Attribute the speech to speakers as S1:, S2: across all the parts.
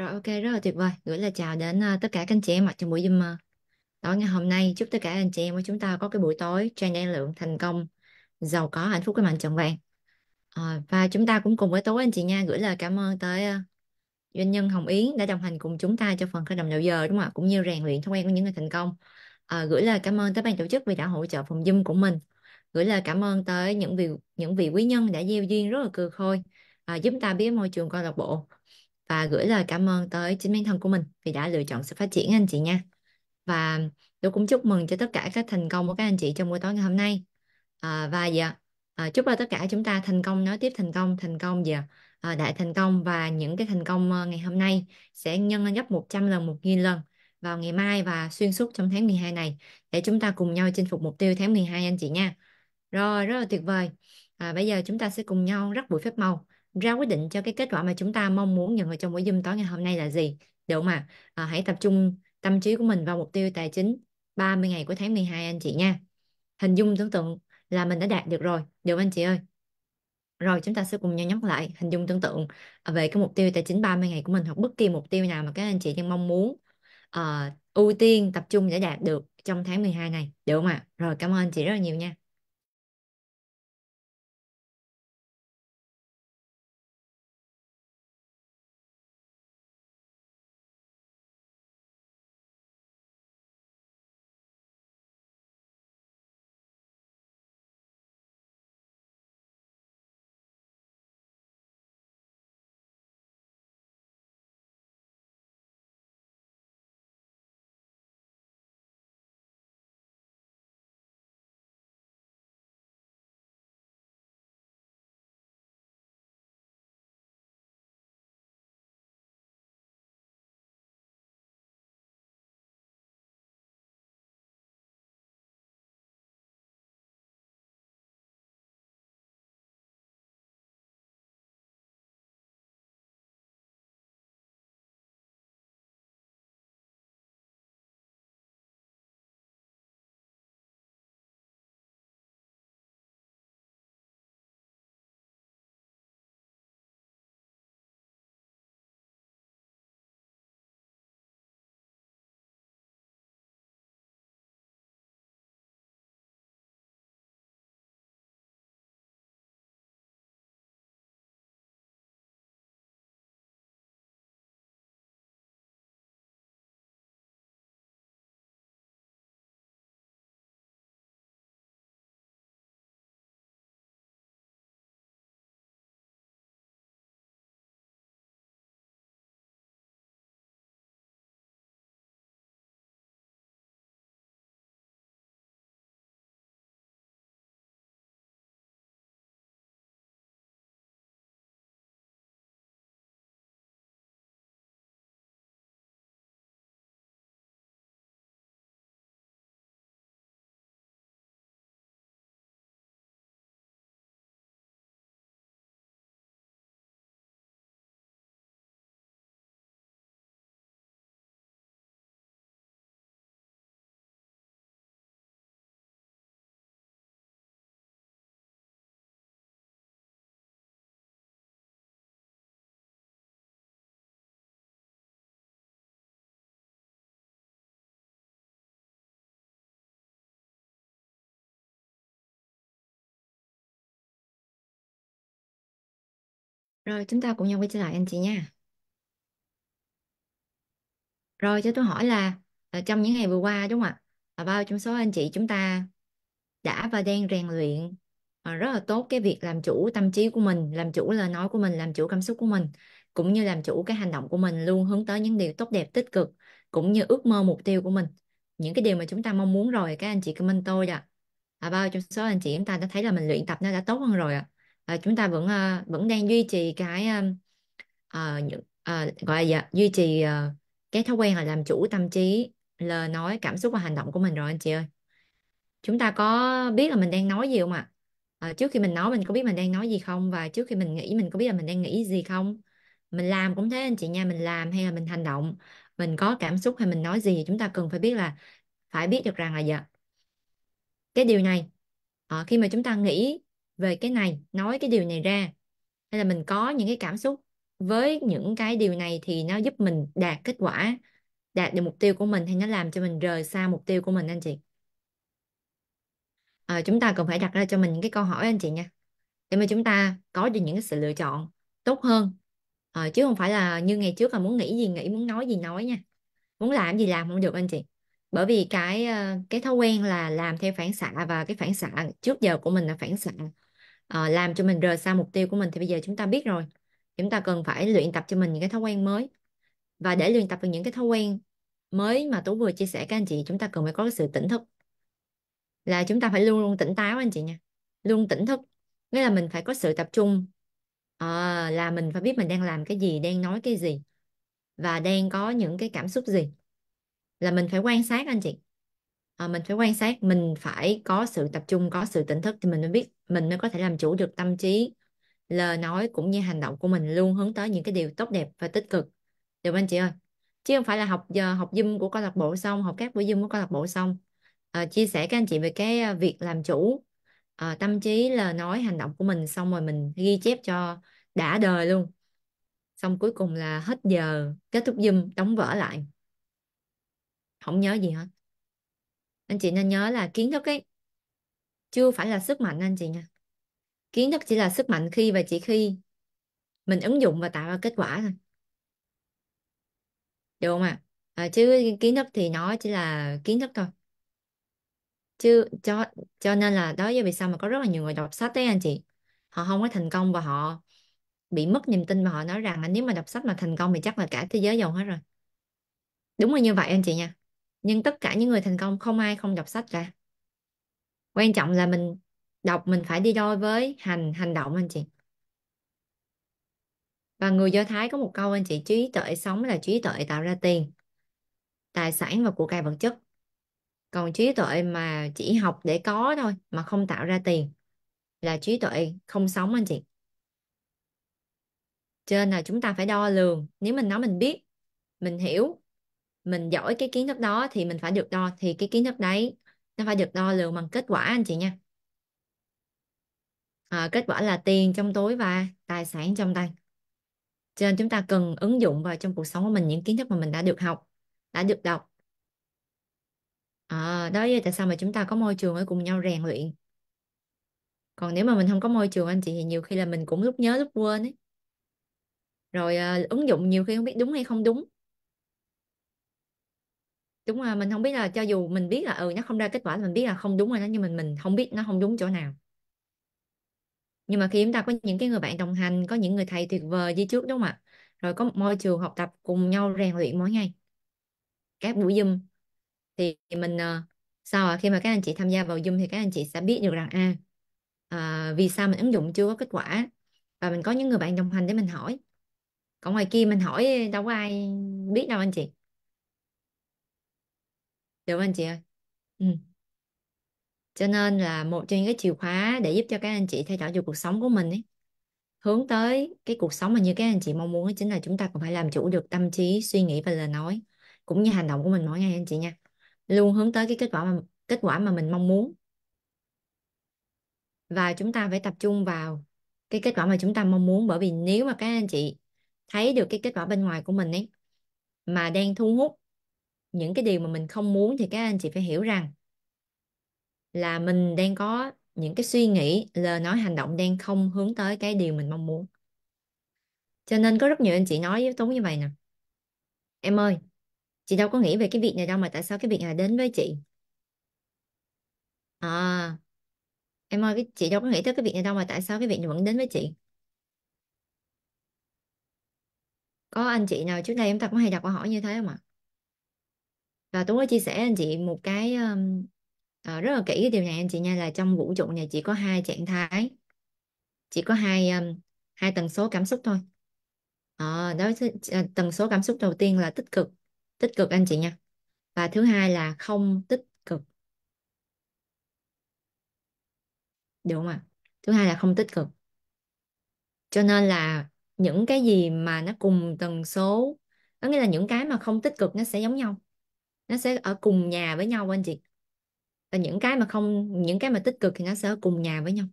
S1: Rồi ok, rất là tuyệt vời. Gửi lời chào đến à, tất cả các anh chị em ở trong buổi Zoom à. tối ngày hôm nay. Chúc tất cả anh chị em của chúng ta có cái buổi tối tràn năng lượng, thành công, giàu có, hạnh phúc cái mạnh trọn vẹn. À, và chúng ta cũng cùng với tối anh chị nha gửi lời cảm ơn tới à, doanh nhân Hồng Yến đã đồng hành cùng chúng ta cho phần khởi động đầu giờ đúng không ạ? Cũng như rèn luyện thói quen của những người thành công. À, gửi lời cảm ơn tới ban tổ chức vì đã hỗ trợ phòng Zoom của mình. Gửi lời cảm ơn tới những vị những vị quý nhân đã gieo duyên rất là cừ khôi à, giúp ta biết môi trường câu lạc bộ và gửi lời cảm ơn tới chính bản thân của mình vì đã lựa chọn sự phát triển anh chị nha và tôi cũng chúc mừng cho tất cả các thành công của các anh chị trong buổi tối ngày hôm nay à, và dạ à, chúc cho tất cả chúng ta thành công nói tiếp thành công thành công dạ à, đại thành công và những cái thành công ờ, ngày hôm nay sẽ nhân lên gấp 100 lần một nghìn lần vào ngày mai và xuyên suốt trong tháng 12 này để chúng ta cùng nhau chinh phục mục tiêu tháng 12 anh chị nha. Rồi rất là tuyệt vời. À, bây giờ chúng ta sẽ cùng nhau rắc bụi phép màu ra quyết định cho cái kết quả mà chúng ta mong muốn nhận được trong buổi Zoom tối ngày hôm nay là gì được mà À? Ờ, hãy tập trung tâm trí của mình vào mục tiêu tài chính 30 ngày của tháng 12 anh chị nha. Hình dung tưởng tượng là mình đã đạt được rồi, được anh chị ơi? Rồi chúng ta sẽ cùng nhau nhắc lại hình dung tưởng tượng ờ, về cái mục tiêu tài chính 30 ngày của mình hoặc bất kỳ mục tiêu nào mà các anh chị đang mong muốn uh, ưu tiên tập trung để đạt được trong tháng 12 này, được không ạ? Rồi cảm ơn anh chị rất là nhiều nha. Rồi chúng ta cùng nhau quay trở lại anh chị nha. Rồi cho tôi hỏi là ờ, trong những ngày vừa qua đúng không ạ? Là bao trong số anh chị chúng ta đã và đang rèn luyện ờ, rất là tốt cái việc làm chủ tâm trí của mình, làm chủ lời nói của mình, làm chủ cảm xúc của mình, cũng như làm chủ cái hành động của mình luôn hướng tới những điều tốt đẹp tích cực, cũng như ước mơ mục tiêu của mình. Những cái điều mà chúng ta mong muốn rồi các anh chị comment tôi ạ. À bao trong số anh chị chúng ta đã thấy là mình luyện tập nó đã tốt hơn rồi ạ. Ờ, chúng ta vẫn ờ, vẫn đang duy trì cái ờ, những gọi là duy trì cái thói quen là làm chủ tâm trí lời nói cảm xúc và hành động của mình rồi anh chị ơi chúng ta có biết là mình đang nói gì không ạ à? trước khi mình nói mình có biết mình đang nói gì không và trước khi mình nghĩ mình có biết là mình đang nghĩ gì không mình làm cũng thế anh chị nha mình làm hay là mình hành động mình có cảm xúc hay mình nói gì chúng ta cần phải biết là phải biết được rằng là dạ cái điều này khi mà chúng ta nghĩ về cái này nói cái điều này ra hay là mình có những cái cảm xúc với những cái điều này thì nó giúp mình đạt kết quả đạt được mục tiêu của mình hay nó làm cho mình rời xa mục tiêu của mình anh chị à, chúng ta cần phải đặt ra cho mình những cái câu hỏi anh chị nha để mà chúng ta có được những cái sự lựa chọn tốt hơn à, chứ không phải là như ngày trước là muốn nghĩ gì nghĩ muốn nói gì nói nha muốn làm gì làm không được anh chị bởi vì cái ờ, cái thói quen là làm theo phản xạ và cái phản xạ trước giờ của mình là phản xạ uh, làm cho mình rời xa mục tiêu của mình thì bây giờ chúng ta biết rồi chúng ta cần phải luyện tập cho mình những cái thói quen mới và để luyện tập được những cái thói quen mới mà tú vừa chia sẻ các anh chị chúng ta cần phải có cái sự tỉnh thức là chúng ta phải luôn luôn tỉnh táo anh chị nha luôn tỉnh thức nghĩa là mình phải có sự tập trung à, là mình phải biết mình đang làm cái gì đang nói cái gì và đang có những cái cảm xúc gì là mình phải quan sát anh chị Ờ, mình phải quan sát mình phải có sự tập trung có sự tỉnh thức thì mình mới biết mình mới có thể làm chủ được tâm trí lời nói cũng như hành động của mình luôn hướng tới những cái điều tốt đẹp và tích cực được anh chị ơi chứ không phải là học giờ học Zoom của câu lạc bộ xong học các buổi Zoom của câu lạc bộ xong à, chia sẻ các anh chị về cái ờ, việc làm chủ à, tâm trí lời nói hành động của mình xong rồi mình ghi chép cho đã đời luôn xong cuối cùng là hết giờ kết thúc Zoom đóng vở lại không nhớ gì hết anh chị nên nhớ là kiến thức ấy chưa phải là sức mạnh anh chị nha kiến thức chỉ là sức mạnh khi và chỉ khi mình ứng dụng và tạo ra kết quả thôi được không ạ à? à, chứ kiến thức thì nó chỉ là kiến thức thôi chứ cho cho nên là đó do vì sao mà có rất là nhiều người đọc sách đấy anh chị họ không có thành công và họ bị mất niềm tin và họ nói rằng nếu mà đọc sách mà thành công thì chắc là cả thế giới giàu hết rồi đúng là như vậy anh chị nha nhưng tất cả những người thành công không ai không đọc sách cả quan trọng là mình đọc mình phải đi đôi với hành hành động anh chị và người do thái có một câu anh chị trí tuệ sống là trí tuệ tạo ra tiền tài sản và của cải vật chất còn trí tuệ mà chỉ học để có thôi mà không tạo ra tiền là trí tuệ không sống anh chị trên là chúng ta phải đo lường nếu mình nói mình biết mình hiểu mình giỏi cái kiến thức đó thì mình phải được đo thì cái kiến thức đấy nó phải được đo lường bằng kết quả anh chị nha à, kết quả là tiền trong túi và tài sản trong tay cho nên chúng ta cần ứng dụng vào trong cuộc sống của mình những kiến thức mà mình đã được học đã được đọc à, đó là tại sao mà chúng ta có môi trường ở cùng nhau rèn luyện còn nếu mà mình không có môi trường anh chị thì nhiều khi là mình cũng lúc nhớ lúc quên ấy rồi à, ứng dụng nhiều khi không biết đúng hay không đúng đúng rồi mình không biết là cho dù mình biết là ừ nó không ra kết quả thì mình biết là không đúng rồi đó nhưng mình mình không biết nó không đúng chỗ nào nhưng mà khi chúng ta có những cái người bạn đồng hành có những người thầy tuyệt vời đi trước đúng không ạ rồi có một môi trường học tập cùng nhau rèn luyện mỗi ngày các buổi zoom thì mình ờ, sau à, khi mà các anh chị tham gia vào zoom thì các anh chị sẽ biết được rằng à, à vì sao mình ứng dụng chưa có kết quả và mình có những người bạn đồng hành để mình hỏi còn ngoài kia mình hỏi đâu có ai biết đâu anh chị được anh chị ơi ừ. cho nên là một trong những cái chìa khóa để giúp cho các anh chị thay đổi được cuộc sống của mình ấy hướng tới cái cuộc sống mà như các anh chị mong muốn ấy chính là chúng ta cũng phải làm chủ được tâm trí suy nghĩ và lời nói cũng như hành động của mình mỗi ngày anh chị nha luôn hướng tới cái kết quả mà kết quả mà mình mong muốn và chúng ta phải tập trung vào cái kết quả mà chúng ta mong muốn bởi vì nếu mà các anh chị thấy được cái kết quả bên ngoài của mình ấy mà đang thu hút những cái điều mà mình không muốn thì các anh chị phải hiểu rằng là mình đang có những cái suy nghĩ lời nói hành động đang không hướng tới cái điều mình mong muốn cho nên có rất nhiều anh chị nói với Tú như vậy nè em ơi chị đâu có nghĩ về cái việc này đâu mà tại sao cái việc này đến với chị à em ơi chị đâu có nghĩ tới cái việc này đâu mà tại sao cái việc này vẫn đến với chị có anh chị nào trước đây em ta cũng hay đặt câu hỏi như thế không ạ và tôi có chia sẻ anh chị một cái um, uh, rất là kỹ cái điều này anh chị nha là trong vũ trụ này chỉ có hai trạng thái chỉ có hai um, hai tần số cảm xúc thôi à, đó ờ, tần số cảm xúc đầu tiên là tích cực tích cực anh chị nha và thứ hai là không tích cực được không ạ thứ hai là không tích cực cho nên là những cái gì mà nó cùng tần số có nghĩa là những cái mà không tích cực nó sẽ giống nhau nó sẽ ở cùng nhà với nhau anh chị và những cái mà không những cái mà tích cực thì nó sẽ ở cùng nhà với nhau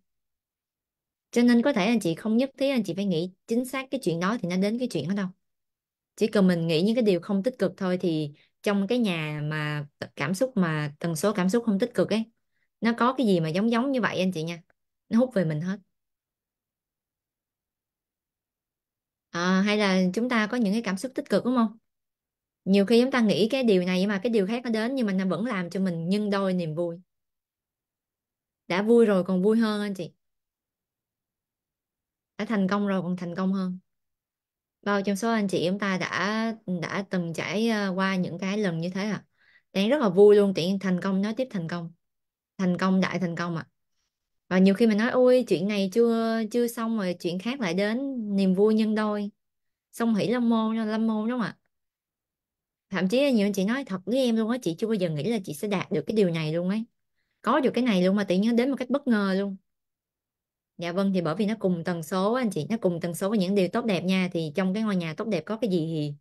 S1: cho nên có thể anh chị không nhất thiết anh chị phải nghĩ chính xác cái chuyện đó thì nó đến cái chuyện đó đâu chỉ cần mình nghĩ những cái điều không tích cực thôi thì trong cái nhà mà cảm xúc mà tần số cảm xúc không tích cực ấy nó có cái gì mà giống giống như vậy anh chị nha nó hút về mình hết à, hay là chúng ta có những cái cảm xúc tích cực đúng không nhiều khi chúng ta nghĩ cái điều này mà cái điều khác nó đến nhưng mà nó vẫn làm cho mình nhân đôi niềm vui đã vui rồi còn vui hơn anh chị đã thành công rồi còn thành công hơn bao trong số anh chị chúng ta đã đã từng trải ờ, qua những cái lần như thế à đang rất là vui luôn chuyện thành công nói tiếp thành công thành công đại thành công ạ à. và nhiều khi mình nói ôi chuyện này chưa chưa xong rồi chuyện khác lại đến niềm vui nhân đôi xong hỷ lâm môn lâm môn đúng không ạ à? thậm chí là nhiều anh chị nói thật với em luôn á chị chưa bao giờ nghĩ là chị sẽ đạt được cái điều này luôn ấy có được cái này luôn mà tự nhiên đến một cách bất ngờ luôn dạ vâng thì bởi vì nó cùng tần số anh chị nó cùng tần số với những điều tốt đẹp nha thì trong cái ngôi nhà tốt đẹp có cái gì thì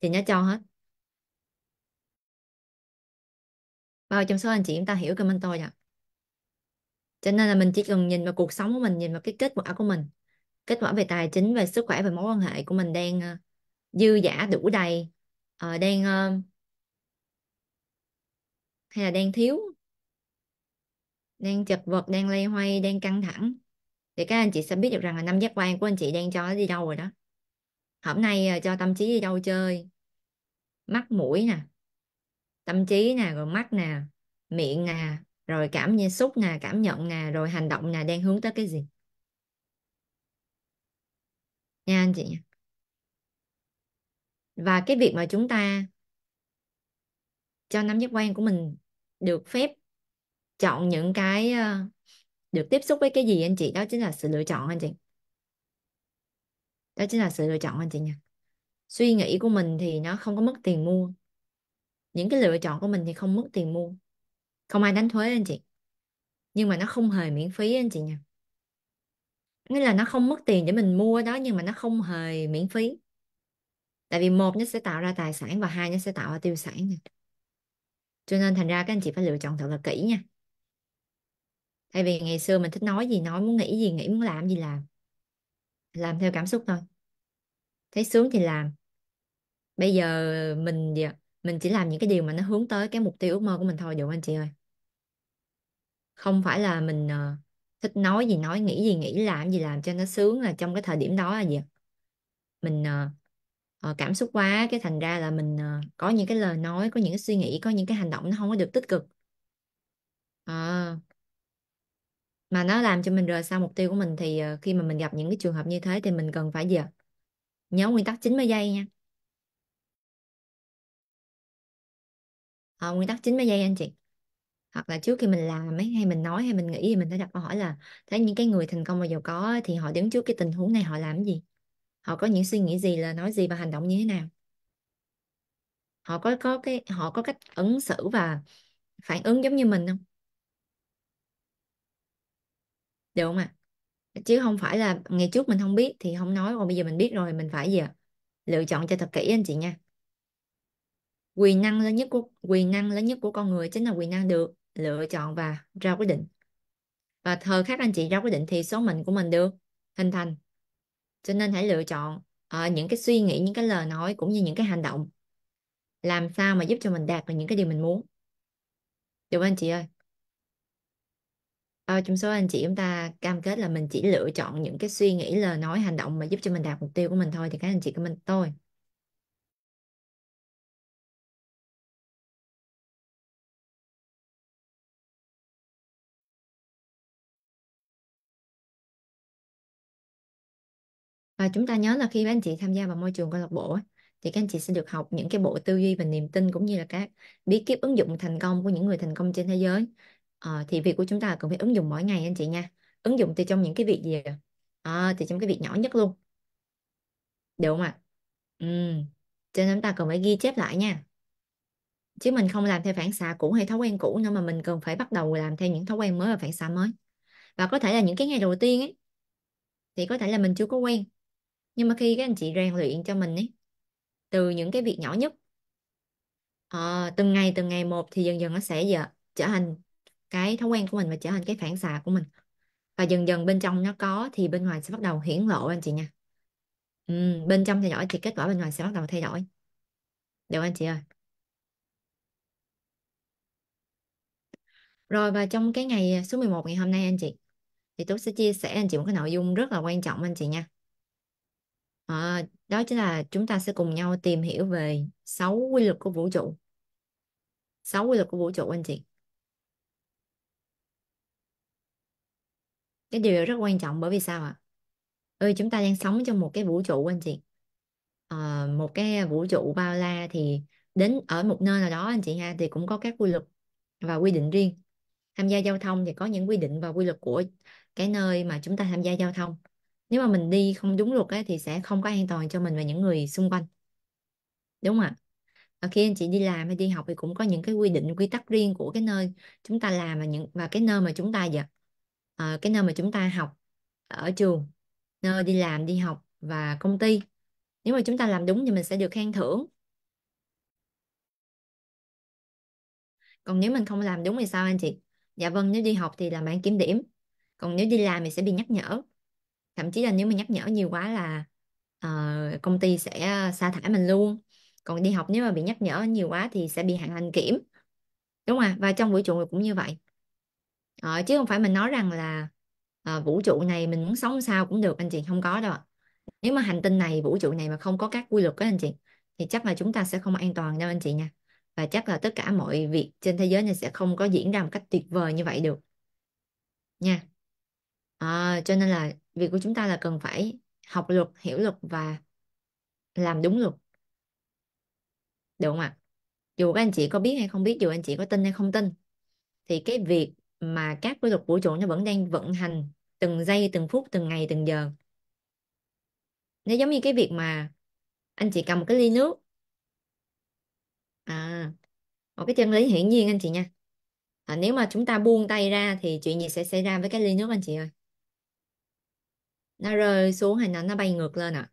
S1: thì nó cho hết bao trong số anh chị chúng ta hiểu comment mentor rồi cho nên là mình chỉ cần nhìn vào cuộc sống của mình nhìn vào cái kết quả của mình kết quả về tài chính về sức khỏe về mối quan hệ của mình đang ờ, dư giả đủ đầy ờ, đang ờ, hay là đang thiếu đang chật vật đang loay hoay đang căng thẳng thì các anh chị sẽ biết được rằng là năm giác quan của anh chị đang cho nó đi đâu rồi đó hôm nay ờ, cho tâm trí đi đâu chơi mắt mũi nè tâm trí nè rồi mắt nè miệng nè rồi cảm nhận xúc nè cảm nhận nè rồi hành động nè đang hướng tới cái gì nha anh chị và cái việc mà chúng ta cho năm giác quan của mình được phép chọn những cái ờ, được tiếp xúc với cái gì anh chị đó chính là sự lựa chọn anh chị đó chính là sự lựa chọn anh chị nha suy nghĩ của mình thì nó không có mất tiền mua những cái lựa chọn của mình thì không mất tiền mua không ai đánh thuế anh chị nhưng mà nó không hề miễn phí anh chị nha nghĩa là nó không mất tiền để mình mua đó nhưng mà nó không hề miễn phí tại vì một nó sẽ tạo ra tài sản và hai nó sẽ tạo ra tiêu sản này. cho nên thành ra các anh chị phải lựa chọn thật là kỹ nha thay vì ngày xưa mình thích nói gì nói muốn nghĩ gì nghĩ muốn làm gì làm làm theo cảm xúc thôi thấy sướng thì làm bây giờ mình mình chỉ làm những cái điều mà nó hướng tới cái mục tiêu ước mơ của mình thôi được anh chị ơi không phải là mình ờ, thích nói gì nói nghĩ gì nghĩ làm gì làm cho nó sướng là trong cái thời điểm đó là gì mình ờ, Ờ, cảm xúc quá cái thành ra là mình ờ, có những cái lời nói có những cái suy nghĩ có những cái hành động nó không có được tích cực à, mà nó làm cho mình rời xa mục tiêu của mình thì khi mà mình gặp những cái trường hợp như thế thì mình cần phải gì nhớ nguyên tắc 90 giây nha à, nguyên tắc 90 giây anh chị hoặc là trước khi mình làm ấy hay mình nói hay mình nghĩ thì mình phải đặt câu hỏi là thấy những cái người thành công và giàu có thì họ đứng trước cái tình huống này họ làm gì họ có những suy nghĩ gì là nói gì và hành động như thế nào họ có có cái họ có cách ứng xử và phản ứng giống như mình không được không ạ à? chứ không phải là ngày trước mình không biết thì không nói còn bây giờ mình biết rồi mình phải gì ạ lựa chọn cho thật kỹ anh chị nha quyền năng lớn nhất của quyền năng lớn nhất của con người chính là quyền năng được lựa chọn và ra quyết định và thời khắc anh chị ra quyết định thì số mệnh của mình được hình thành cho nên hãy lựa chọn uh, những cái suy nghĩ những cái lời nói cũng như những cái hành động làm sao mà giúp cho mình đạt được những cái điều mình muốn được không anh chị ơi à, trong số anh chị chúng ta cam kết là mình chỉ lựa chọn những cái suy nghĩ lời nói hành động mà giúp cho mình đạt mục tiêu của mình thôi thì các anh chị của mình tôi và ờ, chúng ta nhớ là khi các anh chị tham gia vào môi trường câu lạc bộ thì các anh chị sẽ được học những cái bộ tư duy và niềm tin cũng như là các bí kíp ứng dụng thành công của những người thành công trên thế giới à, thì việc của chúng ta là cần phải ứng dụng mỗi ngày anh chị nha ứng dụng từ trong những cái việc gì à, ờ, thì trong cái việc nhỏ nhất luôn được không ạ ừ. cho nên chúng ta cần phải ghi chép lại nha chứ mình không làm theo phản xạ cũ hay thói quen cũ nữa mà mình cần phải bắt đầu làm theo những thói quen mới và phản xạ mới và có thể là những cái ngày đầu tiên ấy thì có thể là mình chưa có quen nhưng mà khi các anh chị rèn luyện cho mình ấy từ những cái việc nhỏ nhất à, từng ngày từng ngày một thì dần dần nó sẽ giờ, trở thành cái thói quen của mình và trở thành cái phản xạ của mình và dần dần bên trong nó có thì bên ngoài sẽ bắt đầu hiển lộ anh chị nha ừ, bên trong thay đổi thì kết quả bên ngoài sẽ bắt đầu thay đổi được anh chị ơi rồi và trong cái ngày à, số 11 ngày hôm nay anh chị thì tôi sẽ chia sẻ anh chị một cái nội dung rất là quan trọng anh chị nha Ờ, đó chính là chúng ta sẽ cùng nhau tìm hiểu về sáu quy luật của vũ trụ sáu quy luật của vũ trụ anh chị cái điều rất quan trọng bởi vì sao ạ ơi chúng ta đang sống trong một cái vũ trụ anh chị ờ, một cái vũ trụ bao la thì đến ở một nơi nào đó anh chị ha thì cũng có các quy luật và quy định riêng tham gia giao thông thì có những quy định và quy luật của cái nơi mà chúng ta tham gia giao thông nếu mà mình đi không đúng luật ấy, thì sẽ không có an toàn cho mình và những người xung quanh đúng không ạ khi anh chị đi làm hay đi học thì cũng có những cái quy định quy tắc riêng của cái nơi chúng ta làm và những và cái nơi mà chúng ta dạ, à, cái nơi mà chúng ta học ở trường nơi đi làm đi học và công ty nếu mà chúng ta làm đúng thì mình sẽ được khen thưởng còn nếu mình không làm đúng thì sao anh chị dạ vâng nếu đi học thì làm bản kiểm điểm còn nếu đi làm thì sẽ bị nhắc nhở thậm chí là nếu mà nhắc nhở nhiều quá là ờ, công ty sẽ ờ, sa thải mình luôn còn đi học nếu mà bị nhắc nhở nhiều quá thì sẽ bị hạn hành kiểm đúng không ạ và trong vũ trụ cũng như vậy ờ, chứ không phải mình nói rằng là ờ, vũ trụ này mình muốn sống sao cũng được anh chị không có đâu ạ. nếu mà hành tinh này vũ trụ này mà không có các quy luật đó anh chị thì chắc là chúng ta sẽ không an toàn đâu anh chị nha và chắc là tất cả mọi việc trên thế giới này sẽ không có diễn ra một cách tuyệt vời như vậy được nha à, cho nên là việc của chúng ta là cần phải học luật hiểu luật và làm đúng luật được không ạ dù các anh chị có biết hay không biết dù anh chị có tin hay không tin thì cái việc mà các quy luật vũ trụ nó vẫn đang vận hành từng giây từng phút từng ngày từng giờ nó giống như cái việc mà anh chị cầm một cái ly nước à một cái chân lý hiển nhiên anh chị nha à, nếu mà chúng ta buông tay ra thì chuyện gì sẽ xảy ra với cái ly nước anh chị ơi nó rơi xuống hay nó nó bay ngược lên à?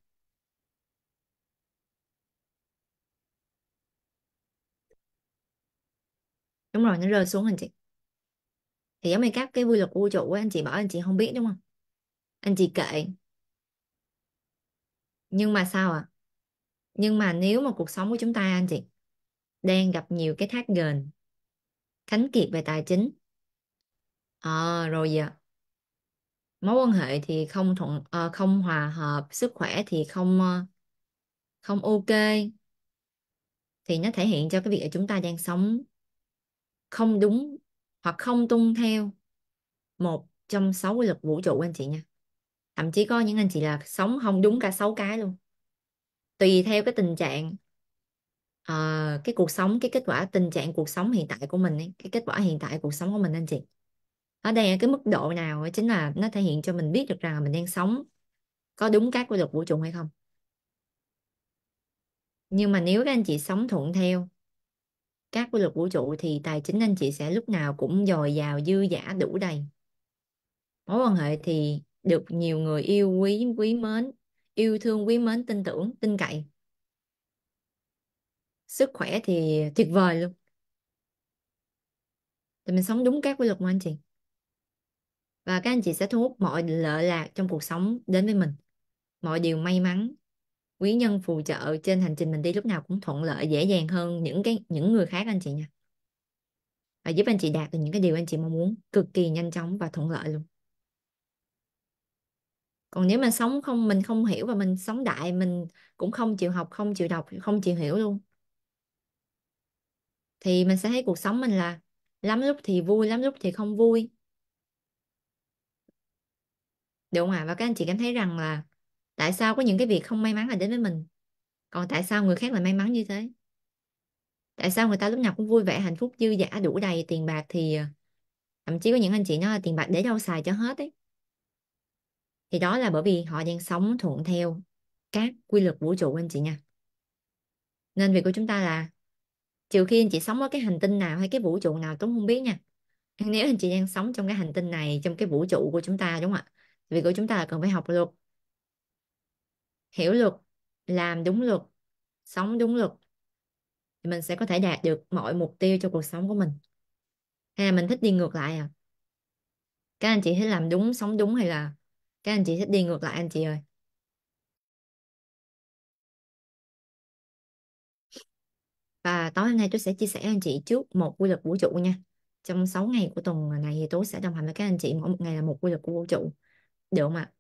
S1: đúng rồi nó rơi xuống anh chị thì giống như các cái quy luật của vũ trụ ấy, anh chị bảo anh chị không biết đúng không anh chị kệ nhưng mà sao ạ à? nhưng mà nếu mà cuộc sống của chúng ta anh chị đang gặp nhiều cái thác ghềnh khánh kiệt về tài chính à, rồi giờ mối quan hệ thì không thuận ờ, không hòa hợp sức khỏe thì không ờ, không ok thì nó thể hiện cho cái việc là chúng ta đang sống không đúng hoặc không tuân theo một trong sáu quy luật vũ trụ anh chị nha thậm chí có những anh chị là sống không đúng cả sáu cái luôn tùy theo cái tình trạng uh, cái cuộc sống cái kết quả tình trạng cuộc sống hiện tại của mình ấy, cái kết quả hiện tại cuộc sống của mình anh chị ở đây ở cái mức độ nào chính là nó thể hiện cho mình biết được rằng là mình đang sống có đúng các quy luật vũ trụ hay không nhưng mà nếu các anh chị sống thuận theo các quy luật vũ trụ thì tài chính anh chị sẽ lúc nào cũng dồi dào dư giả đủ đầy mối quan hệ thì được nhiều người yêu quý quý mến yêu thương quý mến tin tưởng tin cậy sức khỏe thì tuyệt vời luôn thì mình sống đúng các quy luật mà anh chị và các anh chị sẽ thu hút mọi lợi lạc trong cuộc sống đến với mình mọi điều may mắn quý nhân phù trợ trên hành trình mình đi lúc nào cũng thuận lợi dễ dàng hơn những cái những người khác anh chị nha và giúp anh chị đạt được những cái điều anh chị mong muốn cực kỳ nhanh chóng và thuận lợi luôn còn nếu mà sống không mình không hiểu và mình sống đại mình cũng không chịu học không chịu đọc không chịu hiểu luôn thì mình sẽ thấy cuộc sống mình là lắm lúc thì vui lắm lúc thì không vui đúng không ạ và các anh chị cảm thấy rằng là tại sao có những cái việc không may mắn là đến với mình còn tại sao người khác lại may mắn như thế tại sao người ta lúc nào cũng vui vẻ hạnh phúc dư dả đủ đầy tiền bạc thì ờ, thậm chí có những anh chị nói là tiền bạc để đâu xài cho hết ấy thì đó là bởi vì họ đang sống thuận theo các quy luật vũ trụ anh chị nha nên việc của chúng ta là trừ khi anh chị sống ở cái hành tinh nào hay cái vũ trụ nào tôi không biết nha nếu anh chị đang sống trong cái hành tinh này trong cái vũ trụ của chúng ta đúng không ạ Việc của chúng ta là cần phải học luật, hiểu luật, làm đúng luật, sống đúng luật. Thì mình sẽ có thể đạt được mọi mục tiêu cho cuộc sống của mình. Hay là mình thích đi ngược lại à? Các anh chị thích làm đúng, sống đúng hay là các anh chị thích đi ngược lại anh chị ơi? Và tối hôm nay tôi sẽ chia sẻ anh chị trước một quy luật vũ trụ nha. Trong 6 ngày của tuần này thì tôi sẽ đồng hành với các anh chị mỗi một ngày là một quy luật của vũ trụ được không ạ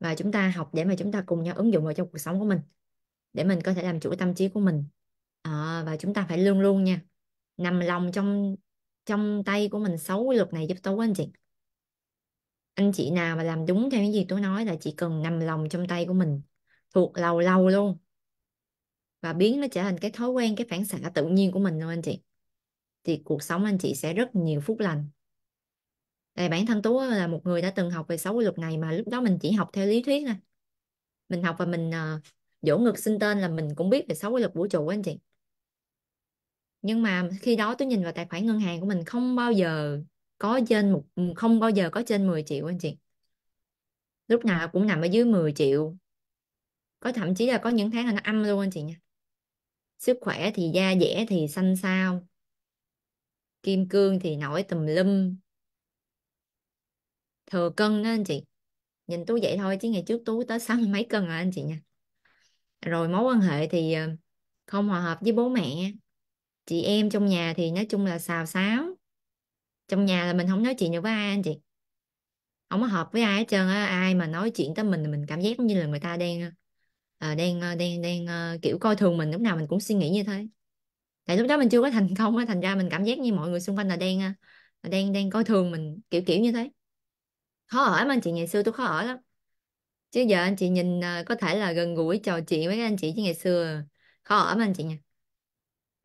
S1: và chúng ta học để mà chúng ta cùng nhau ứng dụng vào trong cuộc sống của mình để mình có thể làm chủ tâm trí của mình à, và chúng ta phải luôn luôn nha nằm lòng trong trong tay của mình xấu quy luật này giúp tôi anh chị anh chị nào mà làm đúng theo những gì tôi nói là chỉ cần nằm lòng trong tay của mình thuộc lâu lâu luôn và biến nó trở thành cái thói quen cái phản xạ tự nhiên của mình luôn anh chị thì cuộc sống anh chị sẽ rất nhiều phút lành Tại bản thân Tú là một người đã từng học về sáu quy luật này mà lúc đó mình chỉ học theo lý thuyết nè, Mình học và mình uh, ờ, dỗ ngược sinh tên là mình cũng biết về sáu quy luật vũ trụ anh chị. Nhưng mà khi đó tôi nhìn vào tài khoản ngân hàng của mình không bao giờ có trên một ừ, không bao giờ có trên 10 triệu anh chị. Lúc nào cũng nằm ở dưới 10 triệu. Có thậm chí là có những tháng là nó âm luôn anh chị nha. Sức khỏe thì da dẻ thì xanh xao. Kim cương thì nổi tùm lum, thừa cân đó anh chị nhìn tú vậy thôi chứ ngày trước tú tới sáu mấy cân rồi anh chị nha rồi mối quan hệ thì ờ, không hòa hợp với bố mẹ chị em trong nhà thì nói chung là xào xáo trong nhà là mình không nói chuyện được với ai anh chị không có hợp với ai hết trơn á ai mà nói chuyện tới mình thì mình cảm giác như là người ta đang uh, đang uh, đang đang kiểu coi thường mình lúc nào mình cũng suy nghĩ như thế tại lúc đó mình chưa có thành công á thành ra mình cảm giác như mọi người xung quanh là đang đang đang coi thường mình kiểu kiểu như thế khó hỏi mà anh chị ngày xưa tôi khó hỏi lắm chứ giờ anh chị nhìn à, có thể là gần gũi trò chuyện với anh chị chứ ngày xưa khó hỏi mà anh chị nha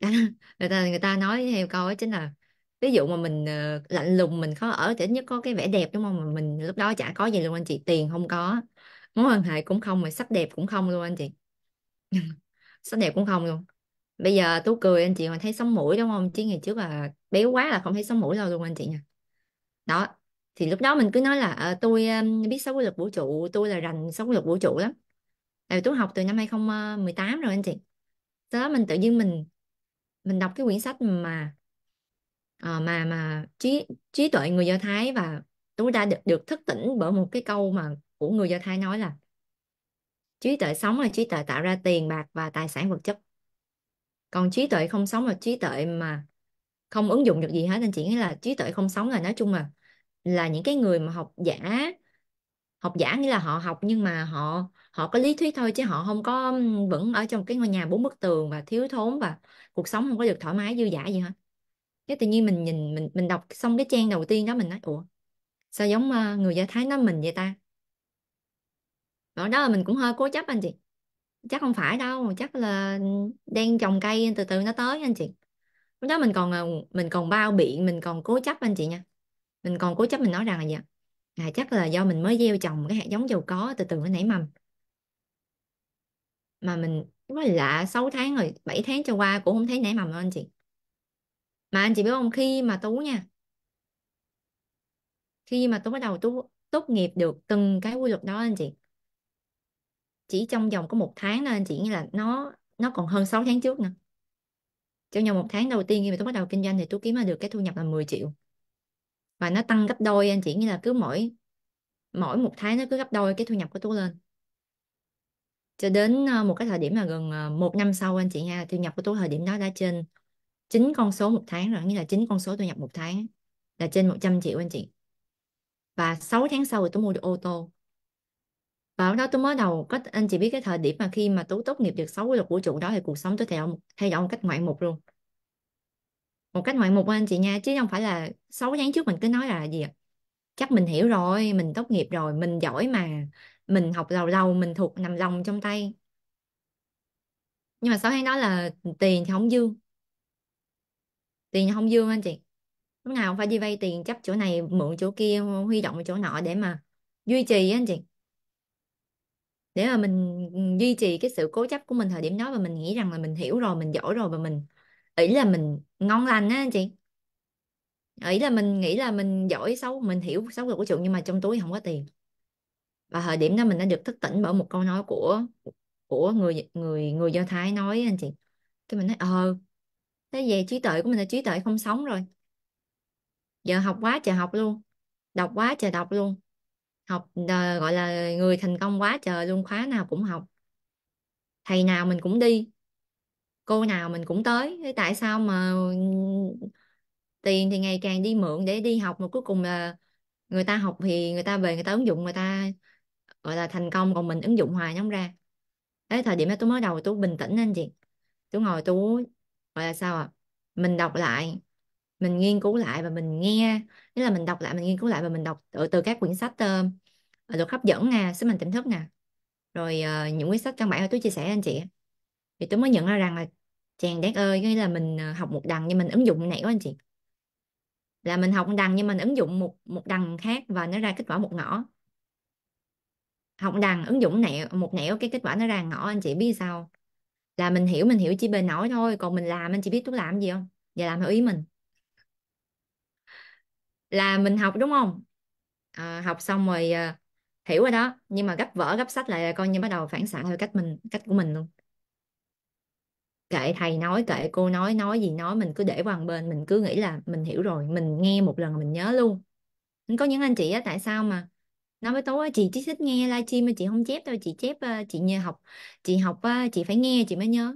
S1: người ta người ta nói theo câu ấy chính là ví dụ mà mình ờ, lạnh lùng mình khó ở thì ít nhất có cái vẻ đẹp đúng không mà mình lúc đó chả có gì luôn anh chị tiền không có mối quan hệ cũng không mà sắc đẹp cũng không luôn anh chị sắc đẹp cũng không luôn bây giờ Tú cười anh chị mà thấy sống mũi đúng không chứ ngày trước là béo quá là không thấy sống mũi đâu luôn anh chị nha đó thì lúc đó mình cứ nói là ờ, tôi biết sáu quy luật vũ trụ tôi là rành sáu quy luật vũ trụ lắm tại tôi học từ năm 2018 rồi anh chị đó mình tự nhiên mình mình đọc cái quyển sách mà ờ, mà mà trí trí tuệ người do thái và tôi đã được, được thức tỉnh bởi một cái câu mà của người do thái nói là trí tuệ sống là trí tuệ tạo ra tiền bạc và tài sản vật chất còn trí tuệ không sống là trí tuệ mà không ứng dụng được gì hết anh chị nghĩ là trí tuệ không sống là nói chung là là những cái người mà học giả học giả nghĩa là họ học nhưng mà họ họ có lý thuyết thôi chứ họ không có vẫn ở trong cái ngôi nhà bốn bức tường và thiếu thốn và cuộc sống không có được thoải mái dư giả gì hết cái tự nhiên mình nhìn mình mình đọc xong cái trang đầu tiên đó mình nói ủa sao giống người do thái nói mình vậy ta đó đó là mình cũng hơi cố chấp anh chị chắc không phải đâu chắc là đang trồng cây từ từ nó tới anh chị lúc đó mình còn ờ, mình còn bao biện mình còn cố chấp anh chị nha mình còn cố chấp mình nói rằng là gì à, chắc là do mình mới gieo trồng cái hạt giống giàu có từ từ nó nảy mầm mà mình nói lạ 6 tháng rồi 7 tháng trôi qua cũng không thấy nảy mầm đâu anh chị mà anh chị biết không khi mà tú nha khi mà tú bắt đầu tú tốt nghiệp được từng cái quy luật đó anh chị chỉ trong vòng có một tháng thôi anh chị nghĩa là nó nó còn hơn 6 tháng trước nữa trong vòng một tháng đầu tiên khi mà tôi bắt đầu kinh doanh thì tôi kiếm được cái thu nhập là 10 triệu và nó tăng gấp đôi anh chị nghĩa là cứ mỗi mỗi một tháng nó cứ gấp đôi cái thu nhập của Tú lên cho đến ờ, một cái thời điểm là gần ờ, một năm sau anh chị nha thu nhập của Tú thời điểm đó đã trên chín con số một tháng rồi nghĩa là chín con số thu nhập một tháng là trên 100 triệu anh chị và 6 tháng sau thì Tú mua được ô tô và lúc đó Tú mới đầu có anh chị biết cái thời điểm mà khi mà Tú tốt nghiệp được 6 quy luật vũ trụ đó thì cuộc sống tôi thay đổi, thay đổi một cách ngoạn mục luôn một cách ngoạn mục anh chị nha chứ không phải là 6 tháng trước mình cứ nói là gì ạ chắc mình hiểu rồi mình tốt nghiệp rồi mình giỏi mà mình học lâu lâu mình thuộc nằm lòng trong tay nhưng mà 6 tháng đó là tiền thì không dư tiền thì không dư anh chị lúc nào cũng phải đi vay tiền chấp chỗ này mượn chỗ kia huy động chỗ nọ để mà duy trì anh chị để mà mình duy trì cái sự cố chấp của mình thời điểm đó và mình nghĩ rằng là mình hiểu rồi mình giỏi rồi và mình ý là mình ngon lành á chị ý là mình nghĩ là mình giỏi xấu mình hiểu xấu được của trường nhưng mà trong túi không có tiền và thời điểm đó mình đã được thức tỉnh bởi một câu nói của của người người người do thái nói anh chị cái mình nói ờ thế về trí tuệ của mình là trí tuệ không sống rồi giờ học quá trời học luôn đọc quá trời đọc luôn học ờ, gọi là người thành công quá trời luôn khóa nào cũng học thầy nào mình cũng đi cô nào mình cũng tới thế tại sao mà ừ, tiền thì ngày càng đi mượn để đi học mà cuối cùng là người ta học thì người ta về người ta ứng dụng người ta gọi là thành công còn mình ứng dụng hoài nhóm ra đấy thời điểm đó tôi mới đầu tôi bình tĩnh anh chị tôi ngồi tôi gọi là sao à mình đọc lại mình nghiên cứu lại và mình nghe nghĩa là mình đọc lại mình nghiên cứu lại và mình đọc từ, từ các quyển sách uh, ờ, luật ờ, hấp dẫn nè sức mạnh tỉnh thức nè rồi uh, những quyển sách căn bản tôi chia sẻ anh chị thì tôi mới nhận ra rằng là chàng đáng ơi nghĩa là mình ờ, học một đằng nhưng mình ứng dụng này đó anh chị là mình học một đằng nhưng mình ứng dụng một một đằng khác và nó ra kết quả một ngõ học đằng ứng dụng nẻo một nẻo cái kết quả nó ra ngõ anh chị biết sao là mình hiểu mình hiểu chỉ bề nổi thôi còn mình làm anh chị biết tôi làm gì không và làm theo ý mình là mình học đúng không à, học xong rồi à, hiểu rồi đó nhưng mà gấp vỡ gấp sách lại là coi như bắt đầu phản xạ theo cách mình cách của mình luôn kệ thầy nói kệ cô nói nói gì nói mình cứ để qua một bên mình cứ nghĩ là mình hiểu rồi mình nghe một lần mình nhớ luôn có những anh chị á tại sao mà nói với tú chị chỉ thích nghe livestream mà chị không chép đâu chị chép chị nhờ học chị học chị phải nghe chị mới nhớ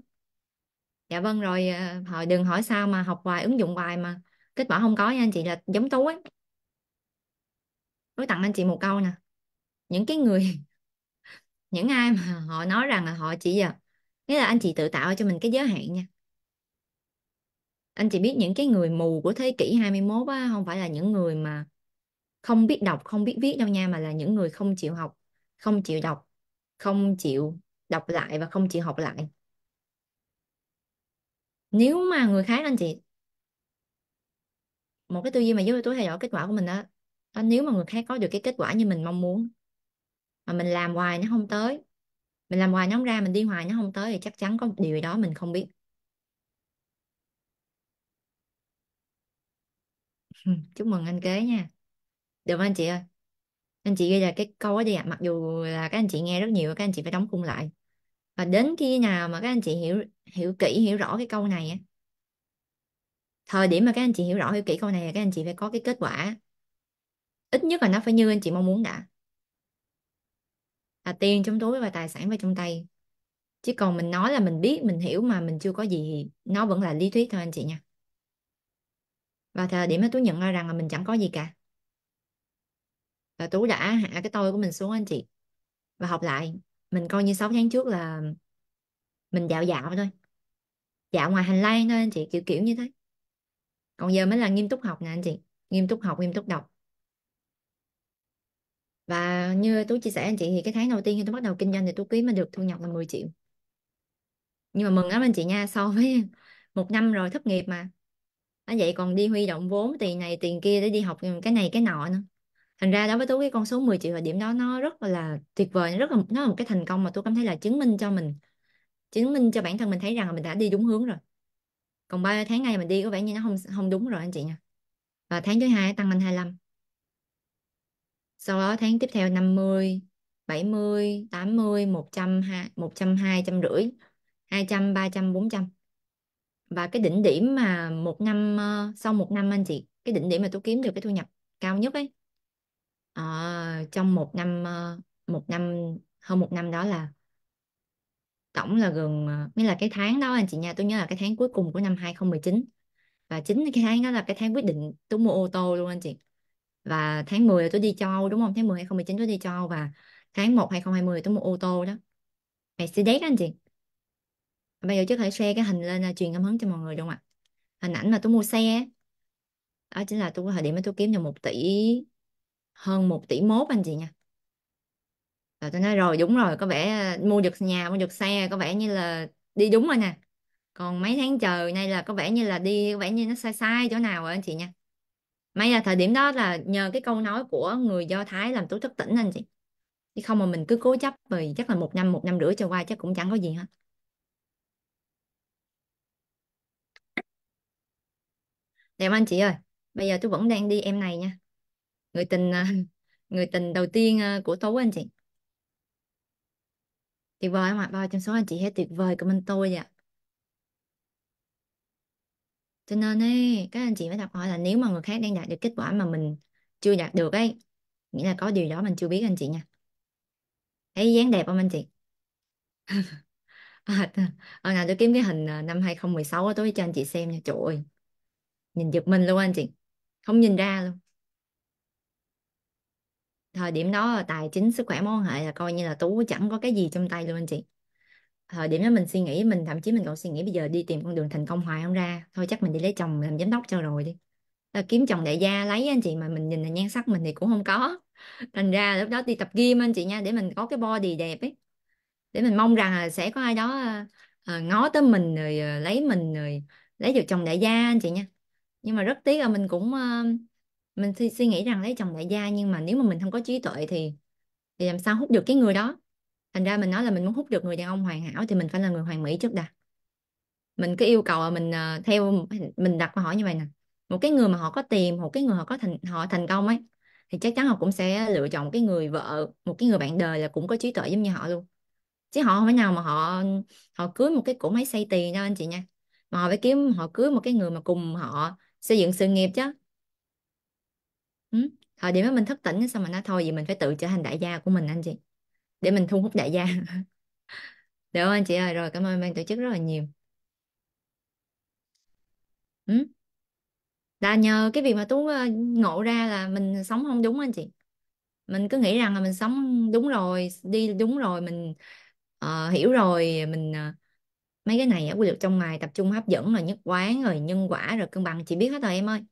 S1: dạ vâng rồi ờ, hỏi đừng hỏi sao mà học hoài ứng dụng hoài mà kết quả không có nha anh chị là giống tú ấy tôi tặng anh chị một câu nè những cái người những ai mà họ nói rằng là họ chỉ giờ nghĩa là anh chị tự tạo cho mình cái giới hạn nha anh chị biết những cái người mù của thế kỷ 21 á, không phải là những người mà không biết đọc không biết viết đâu nha mà là những người không chịu học không chịu đọc không chịu đọc lại và không chịu học lại nếu mà người khác anh chị một cái tư duy mà giúp tôi thay đổi kết quả của mình đó, đó nếu mà người khác có được cái kết quả như mình mong muốn mà mình làm hoài nó không tới mình làm hoài nó không ra mình đi hoài nó không tới thì chắc chắn có một điều gì đó mình không biết chúc mừng anh kế nha được không anh chị ơi anh chị gây ra cái câu đó đi ạ à. mặc dù là các anh chị nghe rất nhiều các anh chị phải đóng khung lại và đến khi nào mà các anh chị hiểu hiểu kỹ hiểu rõ cái câu này á thời điểm mà các anh chị hiểu rõ hiểu kỹ câu này là các anh chị phải có cái kết quả ít nhất là nó phải như anh chị mong muốn đã là tiền trong túi và tài sản vào trong tay chứ còn mình nói là mình biết mình hiểu mà mình chưa có gì thì nó vẫn là lý thuyết thôi anh chị nha và thời điểm đó tú nhận ra rằng là mình chẳng có gì cả và tú đã hạ cái tôi của mình xuống anh chị và học lại mình coi như 6 tháng trước là mình dạo dạo thôi dạo ngoài hành lang thôi anh chị kiểu kiểu như thế còn giờ mới là nghiêm túc học nè anh chị nghiêm túc học nghiêm túc đọc và như tôi chia sẻ anh chị thì cái tháng đầu tiên khi tôi bắt đầu kinh doanh thì tôi kiếm mà được thu nhập là 10 triệu nhưng mà mừng lắm anh chị nha so với một năm rồi thất nghiệp mà nó vậy còn đi huy động vốn tiền này tiền kia để đi học cái này cái nọ nữa thành ra đối với tôi cái con số 10 triệu là điểm đó nó rất là tuyệt vời rất là nó là một cái thành công mà tôi cảm thấy là chứng minh cho mình chứng minh cho bản thân mình thấy rằng là mình đã đi đúng hướng rồi còn ba tháng này mình đi có vẻ như nó không không đúng rồi anh chị nha và tháng thứ hai tăng lên 25 sau đó tháng tiếp theo 50 70 80 100 100 200 rưỡi 200 300 400 và cái đỉnh điểm mà một năm ờ, sau một năm anh chị cái đỉnh điểm mà tôi kiếm được cái thu nhập cao nhất ấy à, trong một năm ờ, một năm hơn một năm đó là tổng là gần mới là cái tháng đó anh chị nha tôi nhớ là cái tháng cuối cùng của năm 2019 và chính cái tháng đó là cái tháng quyết định tôi mua ô tô luôn anh chị và tháng 10 tôi đi châu Âu đúng không tháng 10 2019 tôi đi châu Âu và tháng 1 2020 tôi mua ô tô đó Mercedes đó anh chị bây giờ chắc hãy share cái hình lên là truyền cảm hứng cho mọi người đúng không ạ hình ảnh mà tôi mua xe đó chính là tôi thời điểm mà tôi kiếm được một tỷ hơn một tỷ mốt anh chị nha rồi tôi nói rồi đúng rồi có vẻ à, mua được nhà mua được xe có vẻ như là đi đúng rồi nè còn mấy tháng chờ nay là có vẻ như là đi có vẻ như nó sai sai chỗ nào rồi anh chị nha mấy là thời điểm đó là nhờ cái câu nói của người do thái làm tôi thức tỉnh anh chị chứ không mà mình cứ cố chấp thì chắc là một năm một năm rưỡi trôi qua chắc cũng chẳng có gì hết đẹp anh chị ơi bây giờ tôi vẫn đang đi em này nha người tình à, người tình đầu tiên à, của tú anh chị tuyệt vời không ạ bao trong số anh chị hết tuyệt vời comment tôi vậy cho nên ấy, các anh chị mới đặt hỏi là nếu mà người khác đang đạt được kết quả mà mình chưa đạt được ấy nghĩa là có điều đó mình chưa biết anh chị nha thấy dáng đẹp không anh chị à, hồi nào tôi kiếm cái hình à, năm 2016 tối cho anh chị xem nha trời ơi nhìn giật mình luôn anh chị không nhìn ra luôn thời điểm đó tài chính sức khỏe mối quan hệ là coi như là tú chẳng có cái gì trong tay luôn anh chị thời điểm đó mình suy nghĩ mình thậm chí mình còn suy nghĩ bây giờ đi tìm con đường thành công hoài không ra thôi chắc mình đi lấy chồng làm giám đốc cho rồi đi là kiếm chồng đại gia lấy anh chị mà mình nhìn là nhan sắc mình thì cũng không có thành ra lúc đó đi tập gym anh chị nha để mình có cái body đẹp ấy để mình mong rằng là sẽ có ai đó à, ngó tới mình rồi à, lấy mình rồi lấy được chồng đại gia anh chị nha nhưng mà rất tiếc là mình cũng à, mình suy, suy nghĩ rằng lấy chồng đại gia nhưng mà nếu mà mình không có trí tuệ thì thì làm sao hút được cái người đó thành ra mình nói là mình muốn hút được người đàn ông hoàn hảo thì mình phải là người hoàn mỹ trước đã mình cứ yêu cầu là mình uh, theo mình đặt câu hỏi như vậy nè một cái người mà họ có tiền một cái người họ có thành họ thành công ấy thì chắc chắn họ cũng sẽ lựa chọn một cái người vợ một cái người bạn đời là cũng có trí tuệ giống như họ luôn chứ họ không phải nào mà họ họ cưới một cái cỗ máy xây tiền đâu anh chị nha mà họ phải kiếm họ cưới một cái người mà cùng họ xây dựng sự nghiệp chứ ừ? thời điểm đó mình thất tỉnh sao mà nói thôi vậy mình phải tự trở thành đại gia của mình anh chị để mình thu hút đại gia được không anh chị ơi rồi cảm ơn ban tổ chức rất là nhiều ừ? là nhờ cái việc mà tú ngộ ra là mình sống không đúng anh chị mình cứ nghĩ rằng là mình sống đúng rồi đi đúng rồi mình uh, hiểu rồi mình uh, mấy cái này ở quy luật trong ngày tập trung hấp dẫn rồi nhất quán rồi nhân quả rồi cân bằng chị biết hết rồi em ơi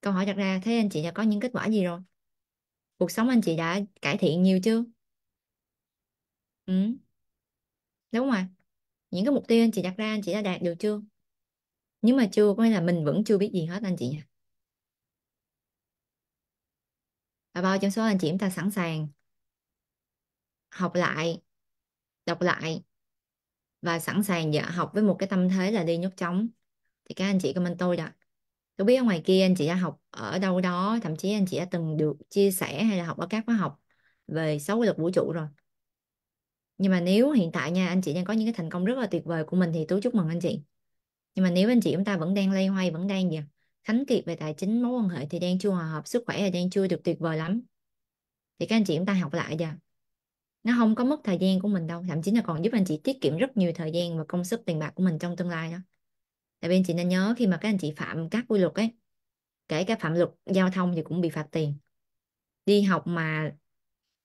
S1: câu hỏi đặt ra thế anh chị đã có những kết quả gì rồi cuộc sống anh chị đã cải thiện nhiều chưa ừ đúng rồi những cái mục tiêu anh chị đặt ra anh chị đã đạt được chưa nhưng mà chưa có nghĩa là mình vẫn chưa biết gì hết anh chị nha và bao trong số anh chị chúng ta sẵn sàng học lại đọc lại và sẵn sàng dạ, học với một cái tâm thế là đi nhốt trống thì các anh chị comment tôi đó tôi biết ở ngoài kia anh chị đã học ở đâu đó thậm chí anh chị đã từng được chia sẻ hay là học ở các khóa học về sáu quy luật vũ trụ rồi nhưng mà nếu hiện tại nha anh chị đang có những cái thành công rất là tuyệt vời của mình thì tôi chúc mừng anh chị nhưng mà nếu anh chị chúng ta vẫn đang lay hoay vẫn đang gì khánh kiệt về tài chính mối quan hệ thì đang chưa hòa hợp sức khỏe là đang chưa được tuyệt vời lắm thì các anh chị chúng ta học lại giờ nó không có mất thời gian của mình đâu thậm chí là còn giúp anh chị tiết kiệm rất nhiều thời gian và công sức tiền bạc của mình trong tương lai đó tại vì anh chị nên nhớ khi mà các anh chị phạm các quy luật ấy kể cả phạm luật giao thông thì cũng bị phạt tiền đi học mà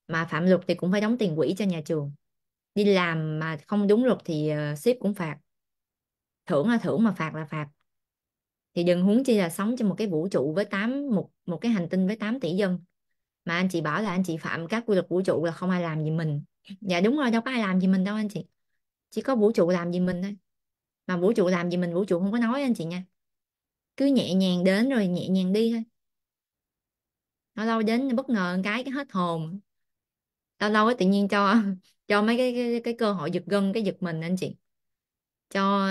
S1: mà phạm luật thì cũng phải đóng tiền quỹ cho nhà trường đi làm mà không đúng luật thì ờ, ship cũng phạt thưởng là thưởng mà phạt là phạt thì đừng huống chi là sống trong một cái vũ trụ với tám một một cái hành tinh với 8 tỷ dân mà anh chị bảo là anh chị phạm các quy luật vũ trụ là không ai làm gì mình dạ đúng rồi đâu có ai làm gì mình đâu anh chị chỉ có vũ trụ làm gì mình thôi mà vũ trụ làm gì mình vũ trụ không có nói anh chị nha cứ nhẹ nhàng đến rồi nhẹ nhàng đi thôi lâu lâu đến bất ngờ một cái cái hết hồn lâu lâu ấy tự nhiên cho cho mấy cái cái, cái cơ hội giật gân cái giật mình anh chị cho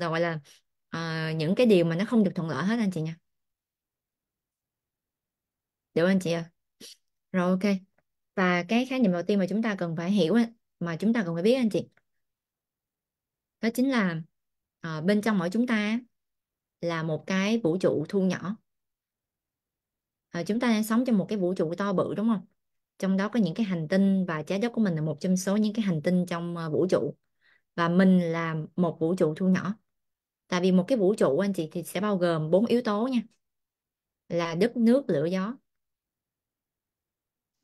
S1: gọi là uh, những cái điều mà nó không được thuận lợi hết anh chị nha được anh chị à rồi ok và cái khái niệm đầu tiên mà chúng ta cần phải hiểu mà chúng ta cần phải biết anh chị đó chính là à, bên trong mỗi chúng ta là một cái vũ trụ thu nhỏ à, chúng ta đang sống trong một cái vũ trụ to bự đúng không trong đó có những cái hành tinh và trái đất của mình là một trong số những cái hành tinh trong ờ, vũ trụ và mình là một vũ trụ thu nhỏ tại vì một cái vũ trụ anh chị thì sẽ bao gồm bốn yếu tố nha là đất nước lửa gió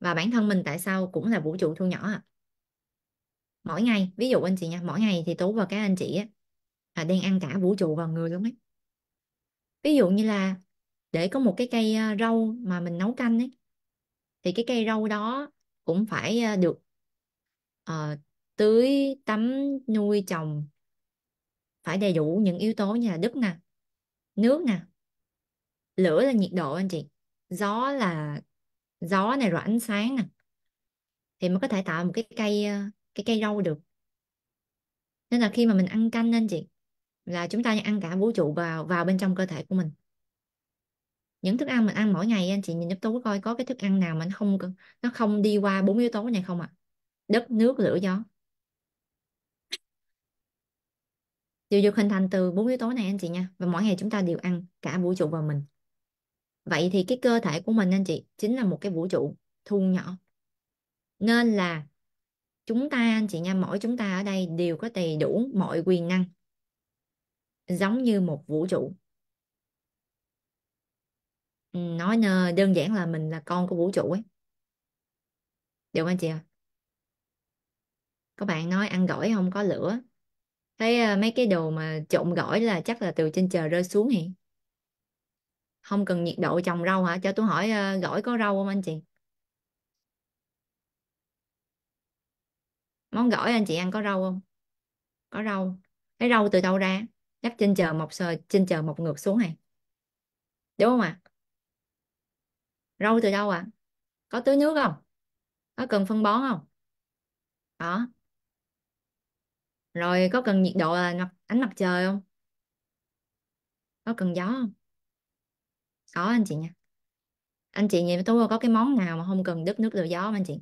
S1: và bản thân mình tại sao cũng là vũ trụ thu nhỏ à mỗi ngày ví dụ anh chị nha mỗi ngày thì tú và các anh chị á, à, đang ăn cả vũ trụ vào người luôn ấy ví dụ như là để có một cái cây ờ, rau mà mình nấu canh ấy thì cái cây rau đó cũng phải ờ, được uh, tưới tắm nuôi trồng phải đầy đủ những yếu tố như là đất nè nước nè lửa là nhiệt độ anh chị gió là gió này rồi ánh sáng nè thì mới có thể tạo một cái cây cái cây rau được nên là khi mà mình ăn canh anh chị là chúng ta ăn cả vũ trụ vào vào bên trong cơ thể của mình những thức ăn mình ăn mỗi ngày anh chị nhìn giúp tôi coi có cái thức ăn nào mà nó không nó không đi qua bốn yếu tố này không ạ à? đất nước lửa gió đều được hình thành từ bốn yếu tố này anh chị nha và mỗi ngày chúng ta đều ăn cả vũ trụ vào mình vậy thì cái cơ thể của mình anh chị chính là một cái vũ trụ thu nhỏ nên là chúng ta anh chị nha mỗi chúng ta ở đây đều có đầy đủ mọi quyền năng giống như một vũ trụ ừ, nói nơ, đơn giản là mình là con của vũ trụ ấy được không chị các bạn nói ăn gỏi không có lửa thấy ờ, mấy cái đồ mà trộn gỏi là chắc là từ trên trời rơi xuống hiện không cần nhiệt độ trồng rau hả cho tôi hỏi ờ, gỏi có rau không anh chị món gỏi anh chị ăn có rau không có rau cái rau từ đâu ra nhấp trên chờ mọc sờ trên chờ mọc ngược xuống này đúng không ạ à? rau từ đâu ạ à? có tưới nước không có cần phân bón không đó rồi có cần nhiệt độ là ánh mặt trời không có cần gió không có anh chị nha anh chị nhìn tôi có cái món nào mà không cần đất nước rồi gió không anh chị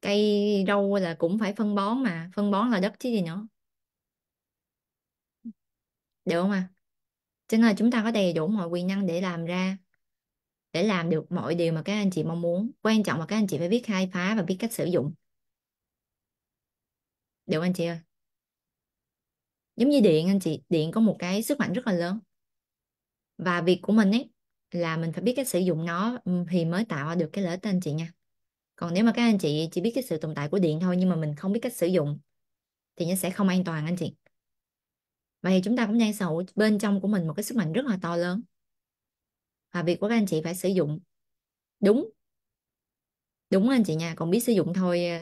S1: cây rau là cũng phải phân bón mà phân bón là đất chứ gì nữa được không ạ cho nên là chúng ta có đầy đủ mọi quyền năng để làm ra để làm được mọi điều mà các anh chị mong muốn quan trọng là các anh chị phải biết khai phá và biết cách sử dụng được không anh chị ơi giống như điện anh chị điện có một cái sức mạnh rất là lớn và việc của mình ấy là mình phải biết cách sử dụng nó thì mới tạo ra được cái lợi ích anh chị nha còn nếu mà các anh chị chỉ biết cái sự tồn tại của điện thôi nhưng mà mình không biết cách sử dụng thì nó sẽ không an toàn anh chị vậy thì chúng ta cũng đang sở hữu bên trong của mình một cái sức mạnh rất là to lớn và việc của các anh chị phải sử dụng đúng đúng anh chị nha còn biết sử dụng thôi ờ,